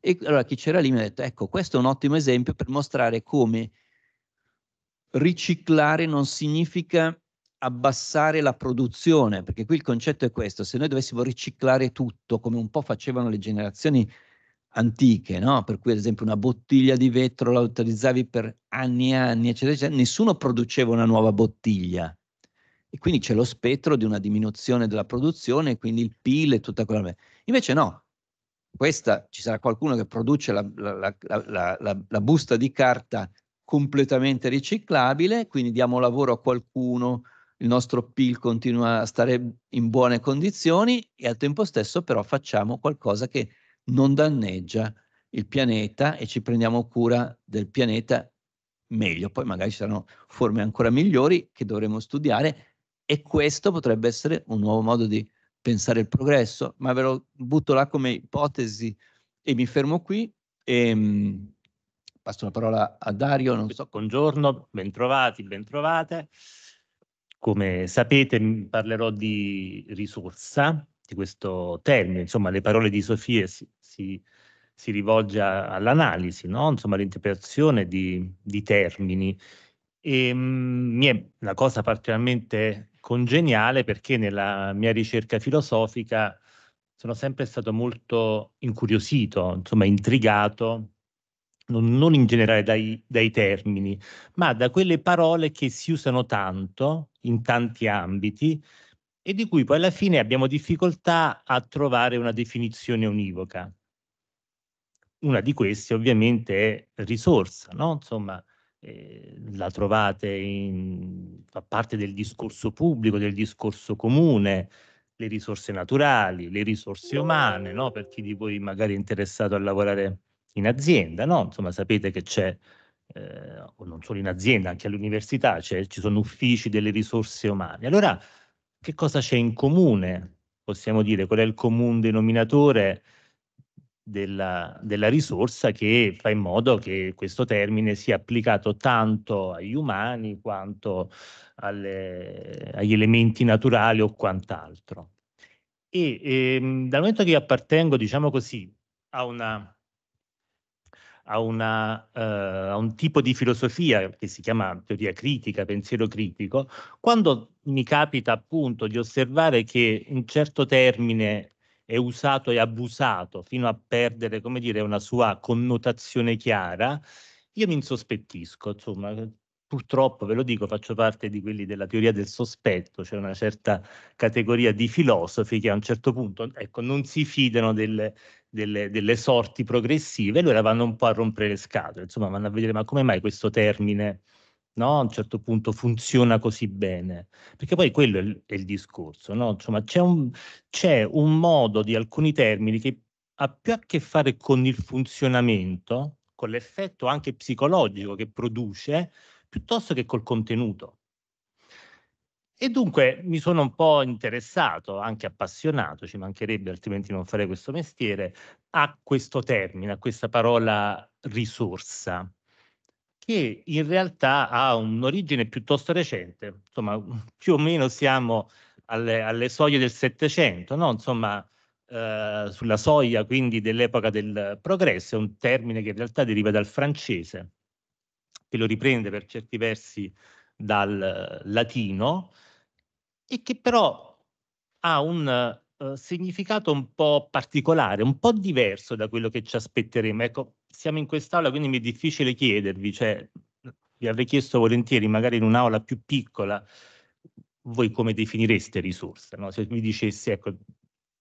S2: E allora chi c'era lì mi ha detto, ecco, questo è un ottimo esempio per mostrare come riciclare non significa abbassare la produzione, perché qui il concetto è questo, se noi dovessimo riciclare tutto, come un po' facevano le generazioni antiche, no? per cui ad esempio una bottiglia di vetro la utilizzavi per anni e anni, eccetera, eccetera, nessuno produceva una nuova bottiglia. E quindi c'è lo spettro di una diminuzione della produzione, quindi il PIL e tutta quella. Invece no, questa ci sarà qualcuno che produce la, la, la, la busta di carta completamente riciclabile, quindi diamo lavoro a qualcuno, il nostro PIL continua a stare in buone condizioni e al tempo stesso però facciamo qualcosa che non danneggia il pianeta e ci prendiamo cura del pianeta meglio. Poi magari ci saranno forme ancora migliori che dovremo studiare e questo potrebbe essere un nuovo modo di pensare il progresso, ma ve lo butto là come ipotesi e mi fermo qui.
S1: E, mm, passo la parola a Dario. Non so. Buongiorno, bentrovati, bentrovate. Come sapete mm, parlerò di risorsa di questo termine, insomma le parole di Sofia si, si, si rivolge all'analisi, no? insomma all'interpretazione di, di termini. E ehm, mh, mi è una cosa particolarmente congeniale perché nella mia ricerca filosofica sono sempre stato molto incuriosito, insomma intrigato, non, non in generale dai, dai, termini, ma da quelle parole che si usano tanto in tanti ambiti e di cui poi alla fine abbiamo difficoltà a trovare una definizione univoca. Una di queste ovviamente è risorsa, no? Insomma, eh, la trovate in, fa parte del discorso pubblico, del discorso comune, le risorse naturali, le risorse umane, no? Per chi di voi magari è interessato a lavorare in azienda, no? Insomma, sapete che c'è eh, non solo in azienda, anche all'università, cioè, ci sono uffici delle risorse umane. Allora, che cosa c'è in comune, possiamo dire, qual è il comune denominatore della, della, risorsa che fa in modo che questo termine sia applicato tanto agli umani quanto alle, agli elementi naturali o quant'altro. E ehm, dal momento che io appartengo, diciamo così, a una a, una, uh, a, un tipo di filosofia che si chiama teoria critica, pensiero critico, quando mi capita appunto di osservare che un certo termine è usato e abusato fino a perdere, come dire, una sua connotazione chiara, io mi insospettisco, insomma, purtroppo ve lo dico, faccio parte di quelli della teoria del sospetto, c'è cioè una certa categoria di filosofi che a un certo punto ecco, non si fidano delle, delle, delle sorti progressive, allora vanno un po' a rompere le scatole, insomma vanno a vedere ma come mai questo termine no? a un certo punto funziona così bene, perché poi quello è il, è il discorso, no? Insomma, c'è un, c'è un modo di alcuni termini che ha più a che fare con il funzionamento, con l'effetto anche psicologico che produce, piuttosto che col contenuto. E dunque mi sono un po' interessato, anche appassionato, ci mancherebbe altrimenti non farei questo mestiere, a questo termine, a questa parola risorsa che in realtà ha un'origine piuttosto recente, insomma più o meno siamo alle, alle soglie del Settecento, no? insomma eh, sulla soglia quindi dell'epoca del progresso, è un termine che in realtà deriva dal francese, che lo riprende per certi versi dal latino e che però ha un eh, significato un po' particolare, un po' diverso da quello che ci aspetteremo. Ecco, siamo in quest'aula, quindi mi è difficile chiedervi, cioè vi avrei chiesto volentieri, magari in un'aula più piccola, voi come definireste risorse? No? Se mi dicessi, ecco,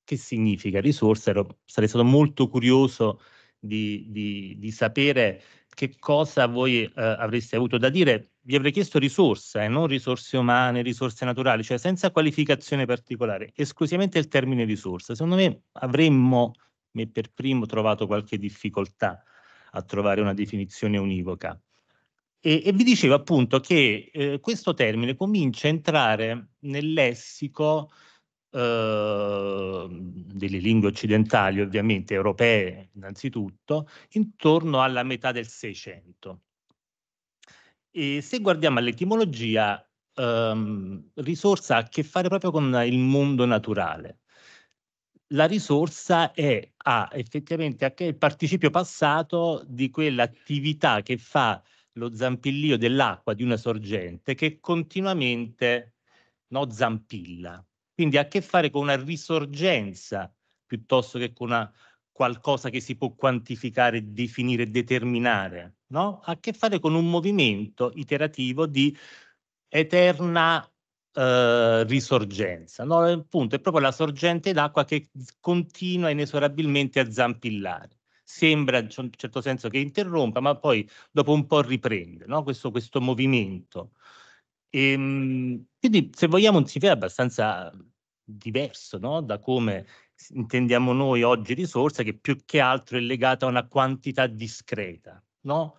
S1: che significa risorse, sarei stato molto curioso di, di, di sapere che cosa voi eh, avreste avuto da dire, vi avrei chiesto risorse, eh, non risorse umane, risorse naturali, cioè senza qualificazione particolare, esclusivamente il termine risorsa. Secondo me avremmo, me per primo, trovato qualche difficoltà a trovare una definizione univoca. E, e vi dicevo appunto che eh, questo termine comincia a entrare nel lessico Ehm, delle lingue occidentali, ovviamente europee innanzitutto, intorno alla metà del Seicento. E se guardiamo all'etimologia, ehm, risorsa ha a che fare proprio con il mondo naturale. La risorsa è, ha effettivamente anche il participio passato di quell'attività che fa lo zampillio dell'acqua di una sorgente che continuamente no, zampilla. Quindi ha a che fare con una risorgenza piuttosto che con una, qualcosa che si può quantificare, definire, determinare. No? Ha a che fare con un movimento iterativo di eterna eh, risorgenza. No? Appunto, è proprio la sorgente d'acqua che continua inesorabilmente a zampillare. Sembra in un certo senso che interrompa, ma poi dopo un po' riprende no? questo, questo, movimento. E, ehm, quindi, se vogliamo, un significato abbastanza diverso no? da come intendiamo noi oggi risorsa, che più che altro è legata a una quantità discreta. No?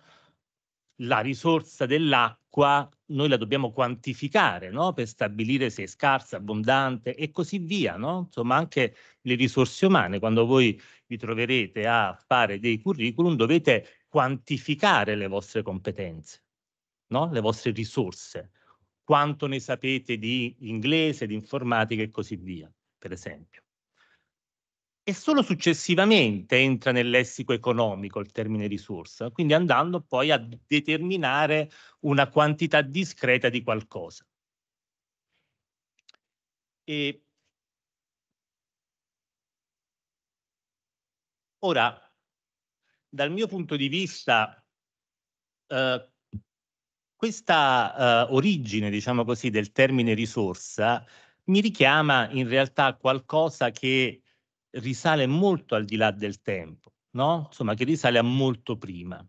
S1: La risorsa dell'acqua noi la dobbiamo quantificare no? per stabilire se è scarsa, abbondante e così via. No? Insomma, anche le risorse umane, quando voi vi troverete a fare dei curriculum, dovete quantificare le vostre competenze, no? le vostre risorse quanto ne sapete di inglese, di informatica e così via, per esempio. E solo successivamente entra nel lessico economico il termine risorsa, quindi andando poi a determinare una quantità discreta di qualcosa. E ora, dal mio punto di vista, eh, questa eh, origine, diciamo così, del termine risorsa mi richiama in realtà qualcosa che risale molto al di là del tempo, no? Insomma, che risale a molto prima.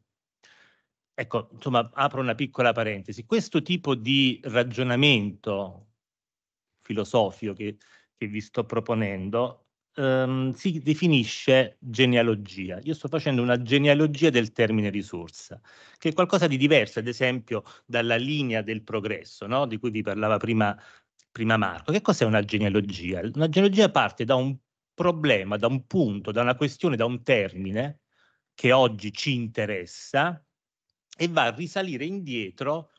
S1: Ecco, insomma, apro una piccola parentesi. Questo tipo di ragionamento filosofico che, che vi sto proponendo ehm, si definisce genealogia. Io sto facendo una genealogia del termine risorsa, che è qualcosa di diverso, ad esempio, dalla linea del progresso, no? di cui vi parlava prima, prima Marco. Che cos'è una genealogia? Una genealogia parte da un problema, da un punto, da una questione, da un termine che oggi ci interessa e va a risalire indietro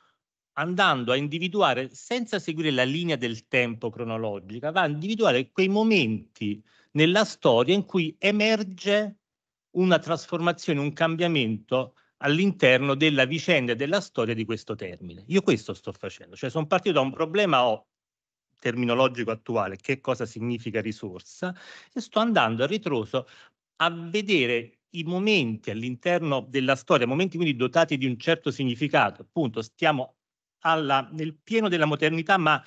S1: andando a individuare, senza seguire la linea del tempo cronologica, va a individuare quei momenti nella storia in cui emerge una trasformazione, un cambiamento all'interno della vicenda e della storia di questo termine. Io questo sto facendo, cioè sono partito da un problema ho, terminologico attuale, che cosa significa risorsa, e sto andando a ritroso a vedere i momenti all'interno della storia, momenti quindi dotati di un certo significato, appunto stiamo alla, nel pieno della modernità, ma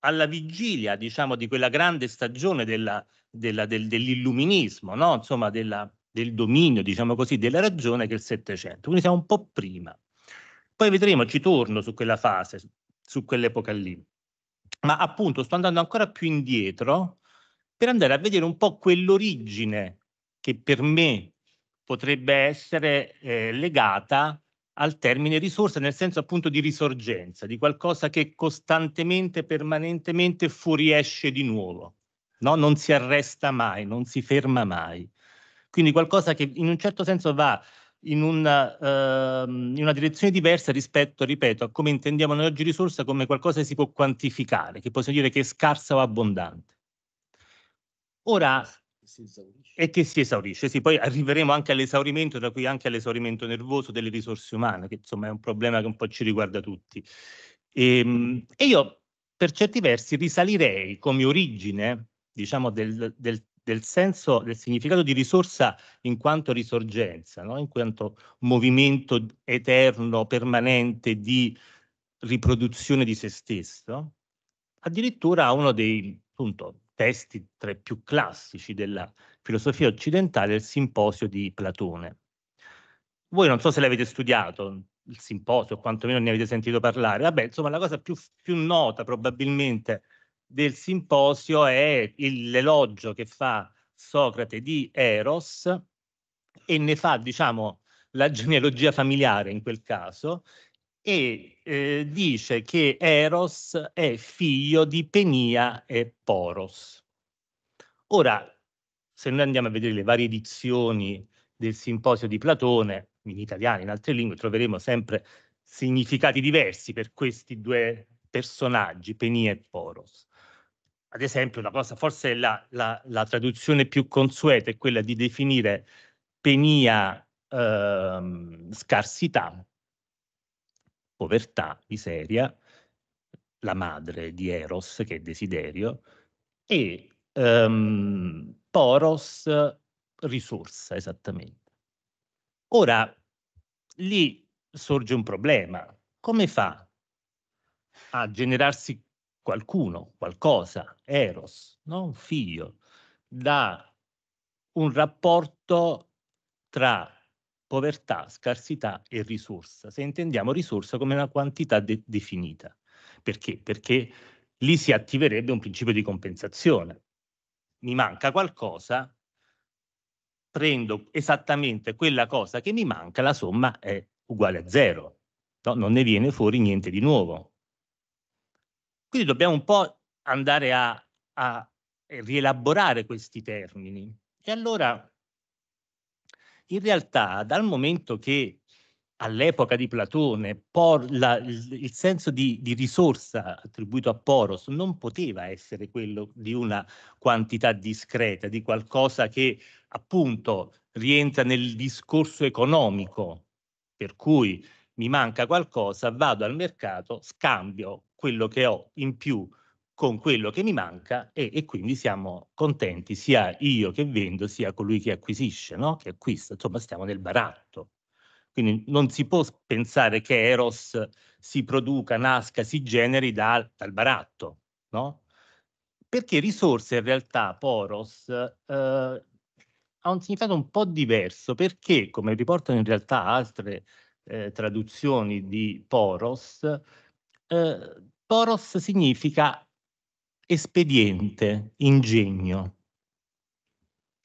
S1: alla vigilia, diciamo, di quella grande stagione della, della, del, dell'illuminismo, no? insomma della, del dominio, diciamo così, della ragione che è il Settecento. Quindi siamo un po' prima. Poi vedremo, ci torno su quella fase, su, su quell'epoca lì. Ma appunto sto andando ancora più indietro per andare a vedere un po' quell'origine che per me potrebbe essere eh, legata al termine risorsa nel senso appunto di risorgenza, di qualcosa che costantemente, permanentemente fuoriesce di nuovo no? non si arresta mai, non si ferma mai. Quindi qualcosa che in un certo senso va in una, uh, ehm, in una, direzione diversa rispetto, ripeto, a come intendiamo noi oggi risorsa come qualcosa che si può quantificare, che possiamo dire che è scarsa o abbondante. Ora, e che si esaurisce, sì, poi arriveremo anche all'esaurimento, da qui anche all'esaurimento nervoso delle risorse umane, che insomma è un problema che un po' ci riguarda tutti. E, ehm, e io per certi versi risalirei come origine diciamo, del, del, del, senso, del significato di risorsa in quanto risorgenza, no? in quanto movimento eterno, permanente di riproduzione di se stesso, addirittura uno dei appunto, testi tra i più classici della filosofia occidentale, il simposio di Platone. Voi non so se l'avete studiato, il simposio, o quantomeno ne avete sentito parlare. Vabbè, insomma, la cosa più, più nota probabilmente del simposio è l'elogio che fa Socrate di Eros e ne fa, diciamo, la genealogia familiare in quel caso, e eh, dice che Eros è figlio di Penia e Poros. Ora, se noi andiamo a vedere le varie edizioni del simposio di Platone, in italiano, e in altre lingue, troveremo sempre significati diversi per questi due personaggi, Penia e Poros ad esempio, una cosa, forse la, la, la traduzione più consueta è quella di definire penia ehm, scarsità, povertà, miseria, la madre di Eros, che è desiderio, e ehm, poros, risorsa, esattamente. Ora, lì sorge un problema. Come fa a generarsi qualcuno, qualcosa, eros, no? un figlio, da un rapporto tra povertà, scarsità e risorsa, se intendiamo risorsa come una quantità de- definita. Perché? Perché lì si attiverebbe un principio di compensazione. Mi manca qualcosa, prendo esattamente quella cosa che mi manca, la somma è uguale a zero, no? non ne viene fuori niente di nuovo. Quindi dobbiamo un po' andare a, a rielaborare questi termini. E allora, in realtà, dal momento che all'epoca di Platone por, la, il, il, senso di, di, risorsa attribuito a Poros non poteva essere quello di una quantità discreta, di qualcosa che appunto rientra nel discorso economico, per cui mi manca qualcosa, vado al mercato, scambio quello che ho in più con quello che mi manca e, e, quindi siamo contenti sia io che vendo sia colui che acquisisce, no? che acquista, insomma stiamo nel baratto. Quindi non si può pensare che Eros si produca, nasca, si generi dal, dal baratto, no? perché risorse in realtà, poros, eh, ha un significato un po' diverso perché, come riportano in realtà altre eh, traduzioni di poros, eh, Poros significa espediente, ingegno.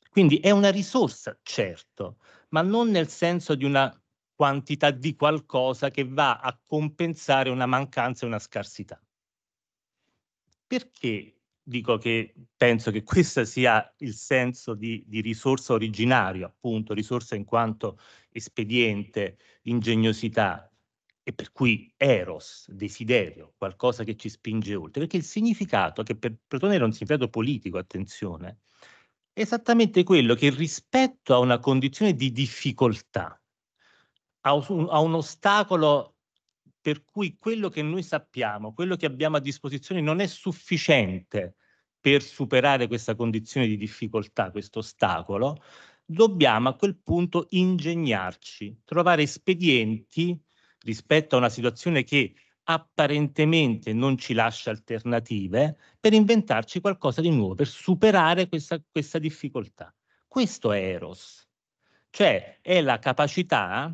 S1: Quindi è una risorsa, certo, ma non nel senso di una quantità di qualcosa che va a compensare una mancanza e una scarsità. Perché dico che penso che questo sia il senso di, di, risorsa originario, appunto, risorsa in quanto espediente, ingegnosità, e per cui eros, desiderio, qualcosa che ci spinge oltre, perché il significato, che per Platone era un significato politico, attenzione, è esattamente quello che rispetto a una condizione di difficoltà, a un, a un ostacolo per cui quello che noi sappiamo, quello che abbiamo a disposizione non è sufficiente per superare questa condizione di difficoltà, questo ostacolo, dobbiamo a quel punto ingegnarci, trovare spedienti rispetto a una situazione che apparentemente non ci lascia alternative per inventarci qualcosa di nuovo, per superare questa, questa difficoltà. Questo è Eros, cioè è la capacità,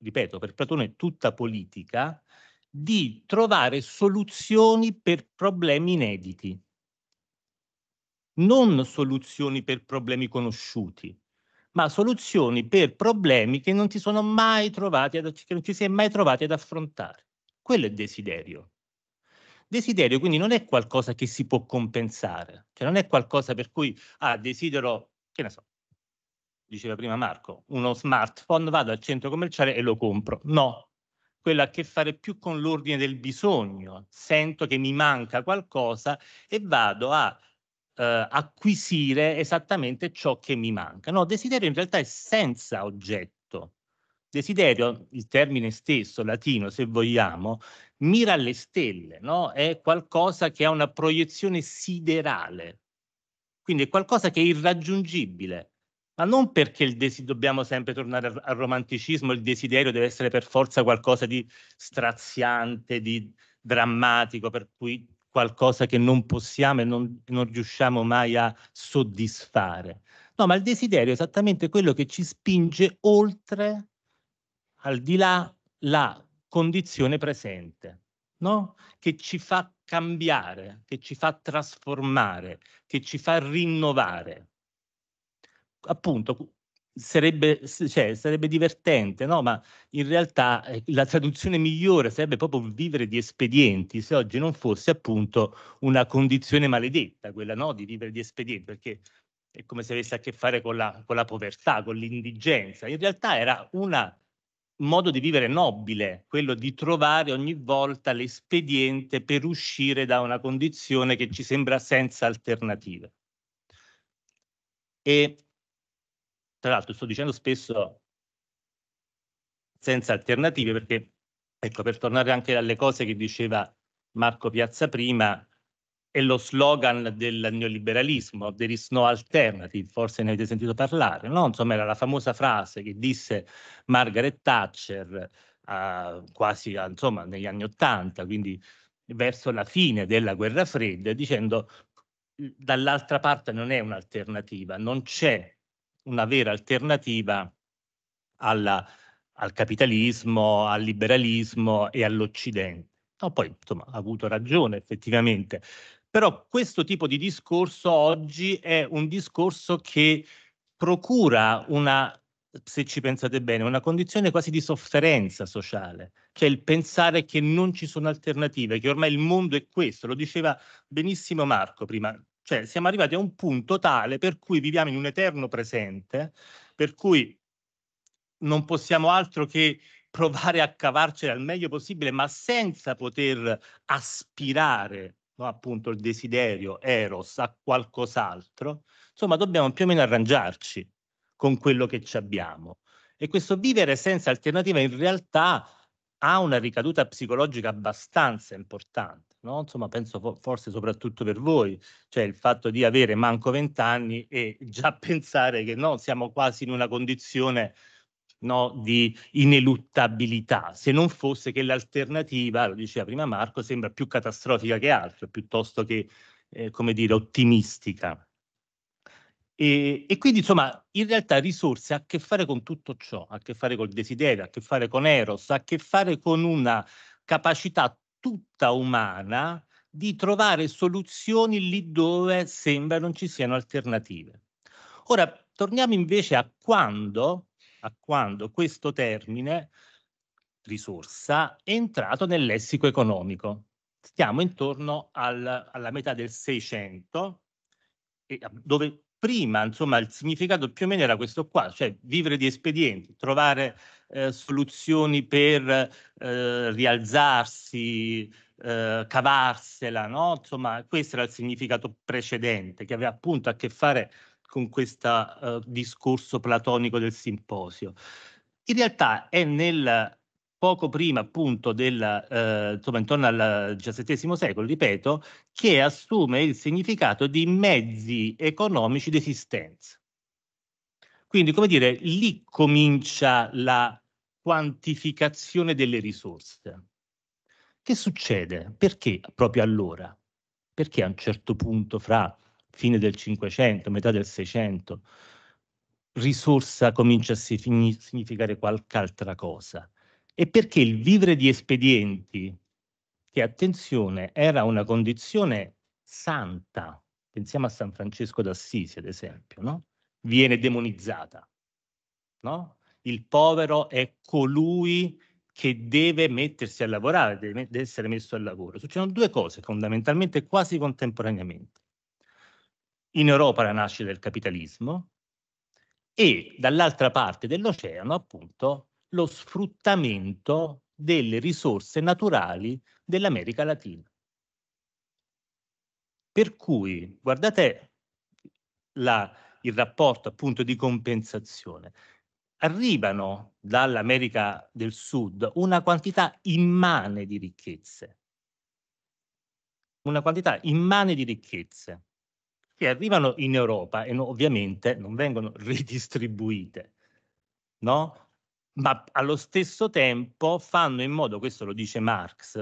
S1: ripeto, per Platone è tutta politica, di trovare soluzioni per problemi inediti, non soluzioni per problemi conosciuti, ma soluzioni per problemi che non ti sono mai trovati, ad, che non ti sei mai trovati ad affrontare. Quello è desiderio. Desiderio quindi non è qualcosa che si può compensare, cioè non è qualcosa per cui, ah, desidero, che ne so, diceva prima Marco, uno smartphone, vado al centro commerciale e lo compro. No, quello ha a che fare più con l'ordine del bisogno. Sento che mi manca qualcosa e vado a eh, acquisire esattamente ciò che mi manca. No, desiderio in realtà è senza oggetto. Desiderio, il termine stesso, latino se vogliamo, mira alle stelle, no? è qualcosa che ha una proiezione siderale, quindi è qualcosa che è irraggiungibile, ma non perché il desi- dobbiamo sempre tornare al, romanticismo, il desiderio deve essere per forza qualcosa di straziante, di drammatico, per cui qualcosa che non possiamo e non, non riusciamo mai a soddisfare. No, ma il desiderio è esattamente quello che ci spinge oltre, al di là, la condizione presente, no? che ci fa cambiare, che ci fa trasformare, che ci fa rinnovare. Appunto, sarebbe, cioè, sarebbe divertente, no? ma in realtà eh, la traduzione migliore sarebbe proprio vivere di espedienti, se oggi non fosse appunto una condizione maledetta, quella no? di vivere di espedienti, perché è come se avesse a che fare con la, con la povertà, con l'indigenza. In realtà era un modo di vivere nobile, quello di trovare ogni volta l'espediente per uscire da una condizione che ci sembra senza alternative. E tra l'altro sto dicendo spesso senza alternative perché, ecco, per tornare anche alle cose che diceva Marco Piazza prima, è lo slogan del neoliberalismo, there is no alternative, forse ne avete sentito parlare, no? Insomma era la famosa frase che disse Margaret Thatcher uh, quasi, uh, insomma, negli anni Ottanta, quindi verso la fine della guerra fredda, dicendo dall'altra parte non è un'alternativa, non c'è una vera alternativa alla, al capitalismo, al liberalismo e all'Occidente. No, poi insomma, ha avuto ragione effettivamente, però questo tipo di discorso oggi è un discorso che procura una, se ci pensate bene, una condizione quasi di sofferenza sociale, cioè il pensare che non ci sono alternative, che ormai il mondo è questo, lo diceva benissimo Marco prima, cioè siamo arrivati a un punto tale per cui viviamo in un eterno presente, per cui non possiamo altro che provare a cavarcela al meglio possibile, ma senza poter aspirare no, appunto il desiderio eros a qualcos'altro, insomma dobbiamo più o meno arrangiarci con quello che ci abbiamo. E questo vivere senza alternativa in realtà ha una ricaduta psicologica abbastanza importante no? insomma penso forse soprattutto per voi, cioè il fatto di avere manco vent'anni e già pensare che no, siamo quasi in una condizione no, di ineluttabilità, se non fosse che l'alternativa, lo diceva prima Marco, sembra più catastrofica che altro, piuttosto che, eh, come dire, ottimistica. E, e, quindi insomma in realtà risorse ha a che fare con tutto ciò, ha a che fare col desiderio, ha a che fare con Eros, ha a che fare con una capacità tutta umana di trovare soluzioni lì dove sembra non ci siano alternative. Ora, torniamo invece a quando, a quando questo termine risorsa è entrato nel lessico economico. Stiamo intorno al, alla metà del Seicento, ah, dove prima insomma, il significato più o meno era questo qua, cioè vivere di espedienti, trovare eh, soluzioni per eh, rialzarsi, eh, cavarsela, no? Insomma, questo era il significato precedente che aveva appunto a che fare con questo eh, discorso platonico del simposio. In realtà è nel poco prima appunto del, eh, insomma intorno al XVII secolo, ripeto, che assume il significato di mezzi economici di esistenza. Quindi, come dire, lì comincia la quantificazione delle risorse. Che succede? Perché proprio allora? Perché a un certo punto, fra fine del Cinquecento, metà del Seicento, risorsa comincia a significare qualche altra cosa? E perché il vivere di espedienti, che attenzione, era una condizione santa, pensiamo a San Francesco d'Assisi ad esempio, no? viene demonizzata. No? Il povero è colui che deve mettersi a lavorare, deve essere messo al lavoro. Succedono due cose fondamentalmente quasi contemporaneamente. In Europa la nascita del capitalismo e dall'altra parte dell'oceano appunto lo sfruttamento delle risorse naturali dell'America Latina. Per cui, guardate la, il rapporto appunto di compensazione, arrivano dall'America del Sud una quantità immane di ricchezze, una quantità immane di ricchezze che arrivano in Europa e no, ovviamente non vengono ridistribuite, no? ma allo stesso tempo fanno in modo, questo lo dice Marx,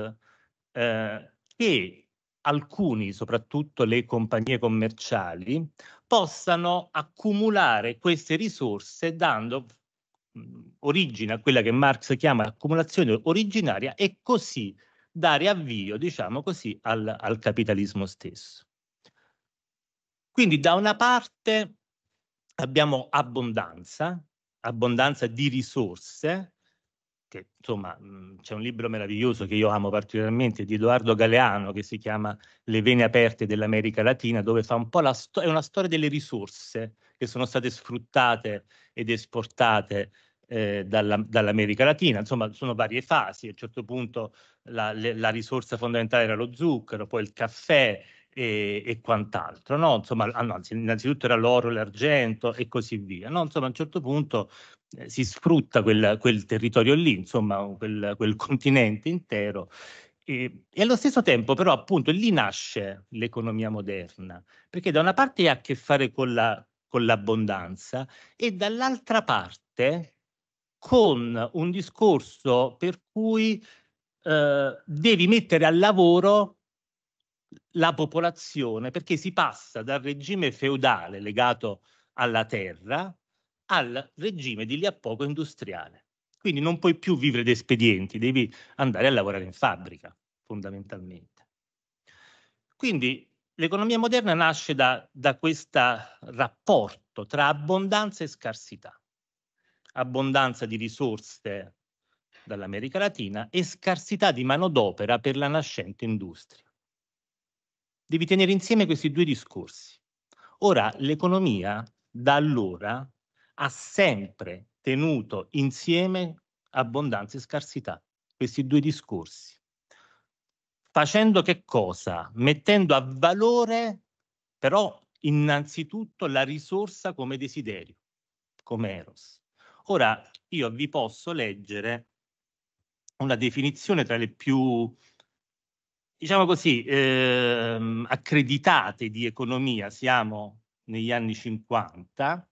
S1: eh, che alcuni, soprattutto le compagnie commerciali, possano accumulare queste risorse dando origine a quella che Marx chiama accumulazione originaria e così dare avvio, diciamo così, al, al capitalismo stesso. Quindi da una parte abbiamo abbondanza, abbondanza di risorse, che insomma c'è un libro meraviglioso che io amo particolarmente di Edoardo Galeano che si chiama Le vene aperte dell'America Latina, dove fa un po' la sto- è una storia delle risorse che sono state sfruttate ed esportate eh, dalla, dall'America Latina. Insomma, sono varie fasi. A un certo punto la, le, la risorsa fondamentale era lo zucchero, poi il caffè, e, e, quant'altro, no? Insomma, anzi, innanzitutto era l'oro, l'argento e così via, no? Insomma, a un certo punto eh, si sfrutta quel, quel, territorio lì, insomma, quel, quel continente intero. E, e, allo stesso tempo, però, appunto, lì nasce l'economia moderna, perché da una parte ha a che fare con, la, con l'abbondanza e dall'altra parte con un discorso per cui eh, devi mettere al lavoro la popolazione, perché si passa dal regime feudale legato alla terra, al regime di lì a poco industriale. Quindi non puoi più vivere di espedienti, devi andare a lavorare in fabbrica, fondamentalmente. Quindi l'economia moderna nasce da, da questo rapporto tra abbondanza e scarsità. Abbondanza di risorse dall'America Latina e scarsità di manodopera per la nascente industria. Devi tenere insieme questi due discorsi. Ora, l'economia da allora ha sempre tenuto insieme abbondanza e scarsità, questi due discorsi. Facendo che cosa? Mettendo a valore però innanzitutto la risorsa come desiderio, come eros. Ora io vi posso leggere una definizione tra le più, diciamo così, eh, accreditate di economia, siamo negli anni 50,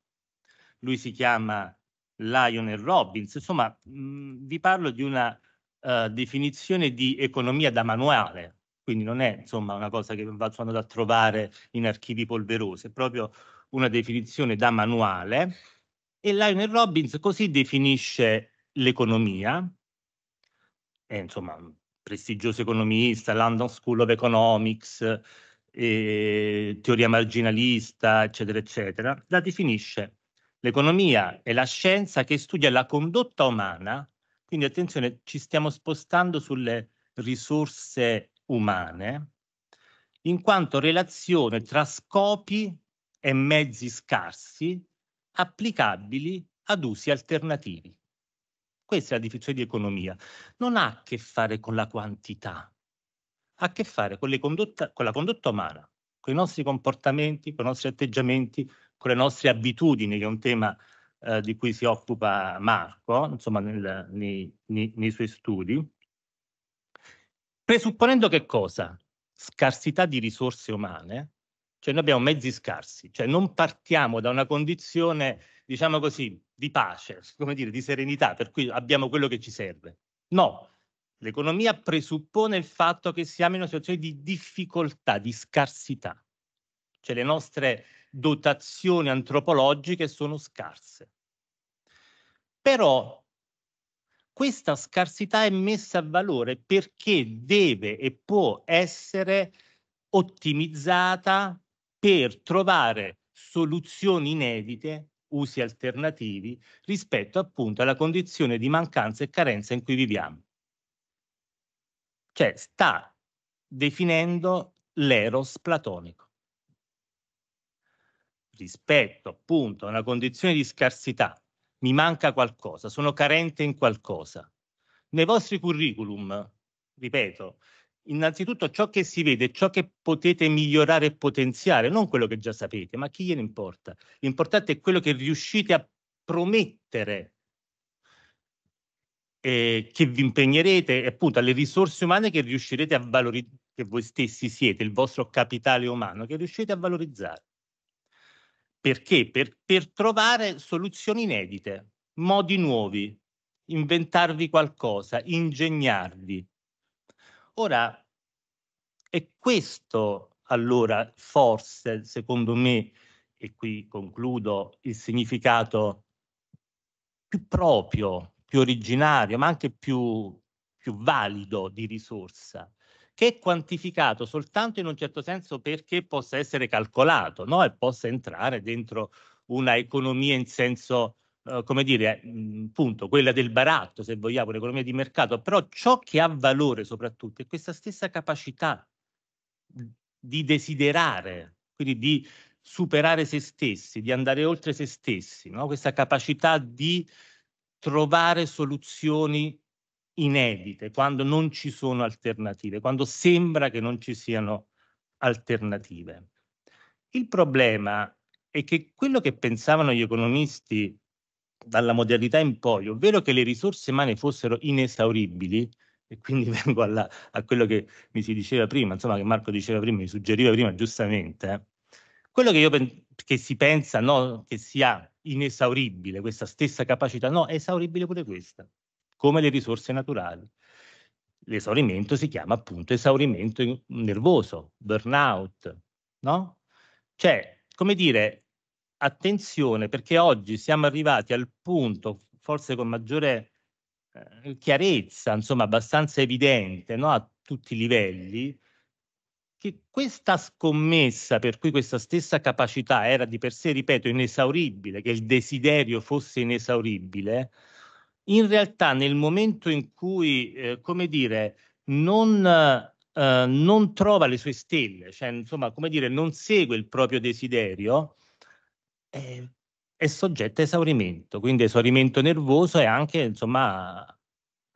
S1: lui si chiama Lionel Robbins. Insomma, mh, mm, vi parlo di una uh, definizione di economia da manuale, quindi non è insomma, una cosa che vado andando a trovare in archivi polverosi, è proprio una definizione da manuale. E Lionel Robbins così definisce l'economia, è, insomma, prestigioso economista, London School of Economics, eh, teoria marginalista, eccetera, eccetera, la definisce L'economia è la scienza che studia la condotta umana, quindi attenzione, ci stiamo spostando sulle risorse umane, in quanto relazione tra scopi e mezzi scarsi applicabili ad usi alternativi. Questa è la definizione di economia. Non ha a che fare con la quantità, ha a che fare con, condotta, con la condotta umana, con i nostri comportamenti, con i nostri atteggiamenti, con le nostre abitudini, che è un tema eh, di cui si occupa Marco, insomma, nel, nei, nei, nei suoi studi. Presupponendo che cosa? Scarsità di risorse umane, cioè noi abbiamo mezzi scarsi, cioè non partiamo da una condizione, diciamo così, di pace, come dire, di serenità, per cui abbiamo quello che ci serve. No, l'economia presuppone il fatto che siamo in una situazione di difficoltà, di scarsità. Cioè le nostre dotazioni antropologiche sono scarse. Però questa scarsità è messa a valore perché deve e può essere ottimizzata per trovare soluzioni inedite, usi alternativi, rispetto appunto alla condizione di mancanza e carenza in cui viviamo. Cioè sta definendo l'eros platonico rispetto appunto a una condizione di scarsità, mi manca qualcosa, sono carente in qualcosa. Nei vostri curriculum, ripeto, innanzitutto ciò che si vede, ciò che potete migliorare e potenziare, non quello che già sapete, ma chi gliene importa? L'importante è quello che riuscite a promettere eh, che vi impegnerete appunto alle risorse umane che riuscirete a valorizzare, che voi stessi siete, il vostro capitale umano, che riuscite a valorizzare. Perché? Per, per trovare soluzioni inedite, modi nuovi, inventarvi qualcosa, ingegnarvi. Ora, è questo allora forse, secondo me, e qui concludo, il significato più proprio, più originario, ma anche più, più valido di risorsa che è quantificato soltanto in un certo senso perché possa essere calcolato no? e possa entrare dentro una economia in senso, eh, come dire, mm, appunto, quella del baratto, se vogliamo, un'economia di mercato, però ciò che ha valore soprattutto è questa stessa capacità di desiderare, quindi di superare se stessi, di andare oltre se stessi, no? questa capacità di trovare soluzioni inedite, quando non ci sono alternative, quando sembra che non ci siano alternative. Il problema è che quello che pensavano gli economisti dalla modernità in poi, ovvero che le risorse umane fossero inesauribili, e quindi vengo alla, a quello che mi si diceva prima, insomma che Marco diceva prima, mi suggeriva prima giustamente, eh, quello che, pen- che si pensa no, che sia inesauribile, questa stessa capacità, no, è esauribile pure questa come le risorse naturali. L'esaurimento si chiama appunto esaurimento nervoso, burnout, no? Cioè, come dire, attenzione perché oggi siamo arrivati al punto, forse con maggiore eh, chiarezza, insomma abbastanza evidente, no? A tutti i livelli, che questa scommessa, per cui questa stessa capacità era di per sé, ripeto, inesauribile, che il desiderio fosse inesauribile, in realtà nel momento in cui, eh, come dire, non, eh, non, trova le sue stelle, cioè insomma, come dire, non segue il proprio desiderio, eh, è soggetto a esaurimento, quindi esaurimento nervoso e anche insomma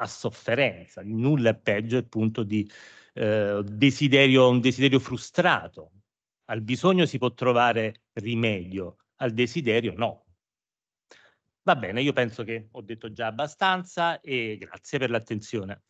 S1: a sofferenza, nulla è peggio appunto di eh, desiderio, un desiderio frustrato. Al bisogno si può trovare rimedio, al desiderio no. Va bene, io penso che ho detto già abbastanza e grazie per l'attenzione.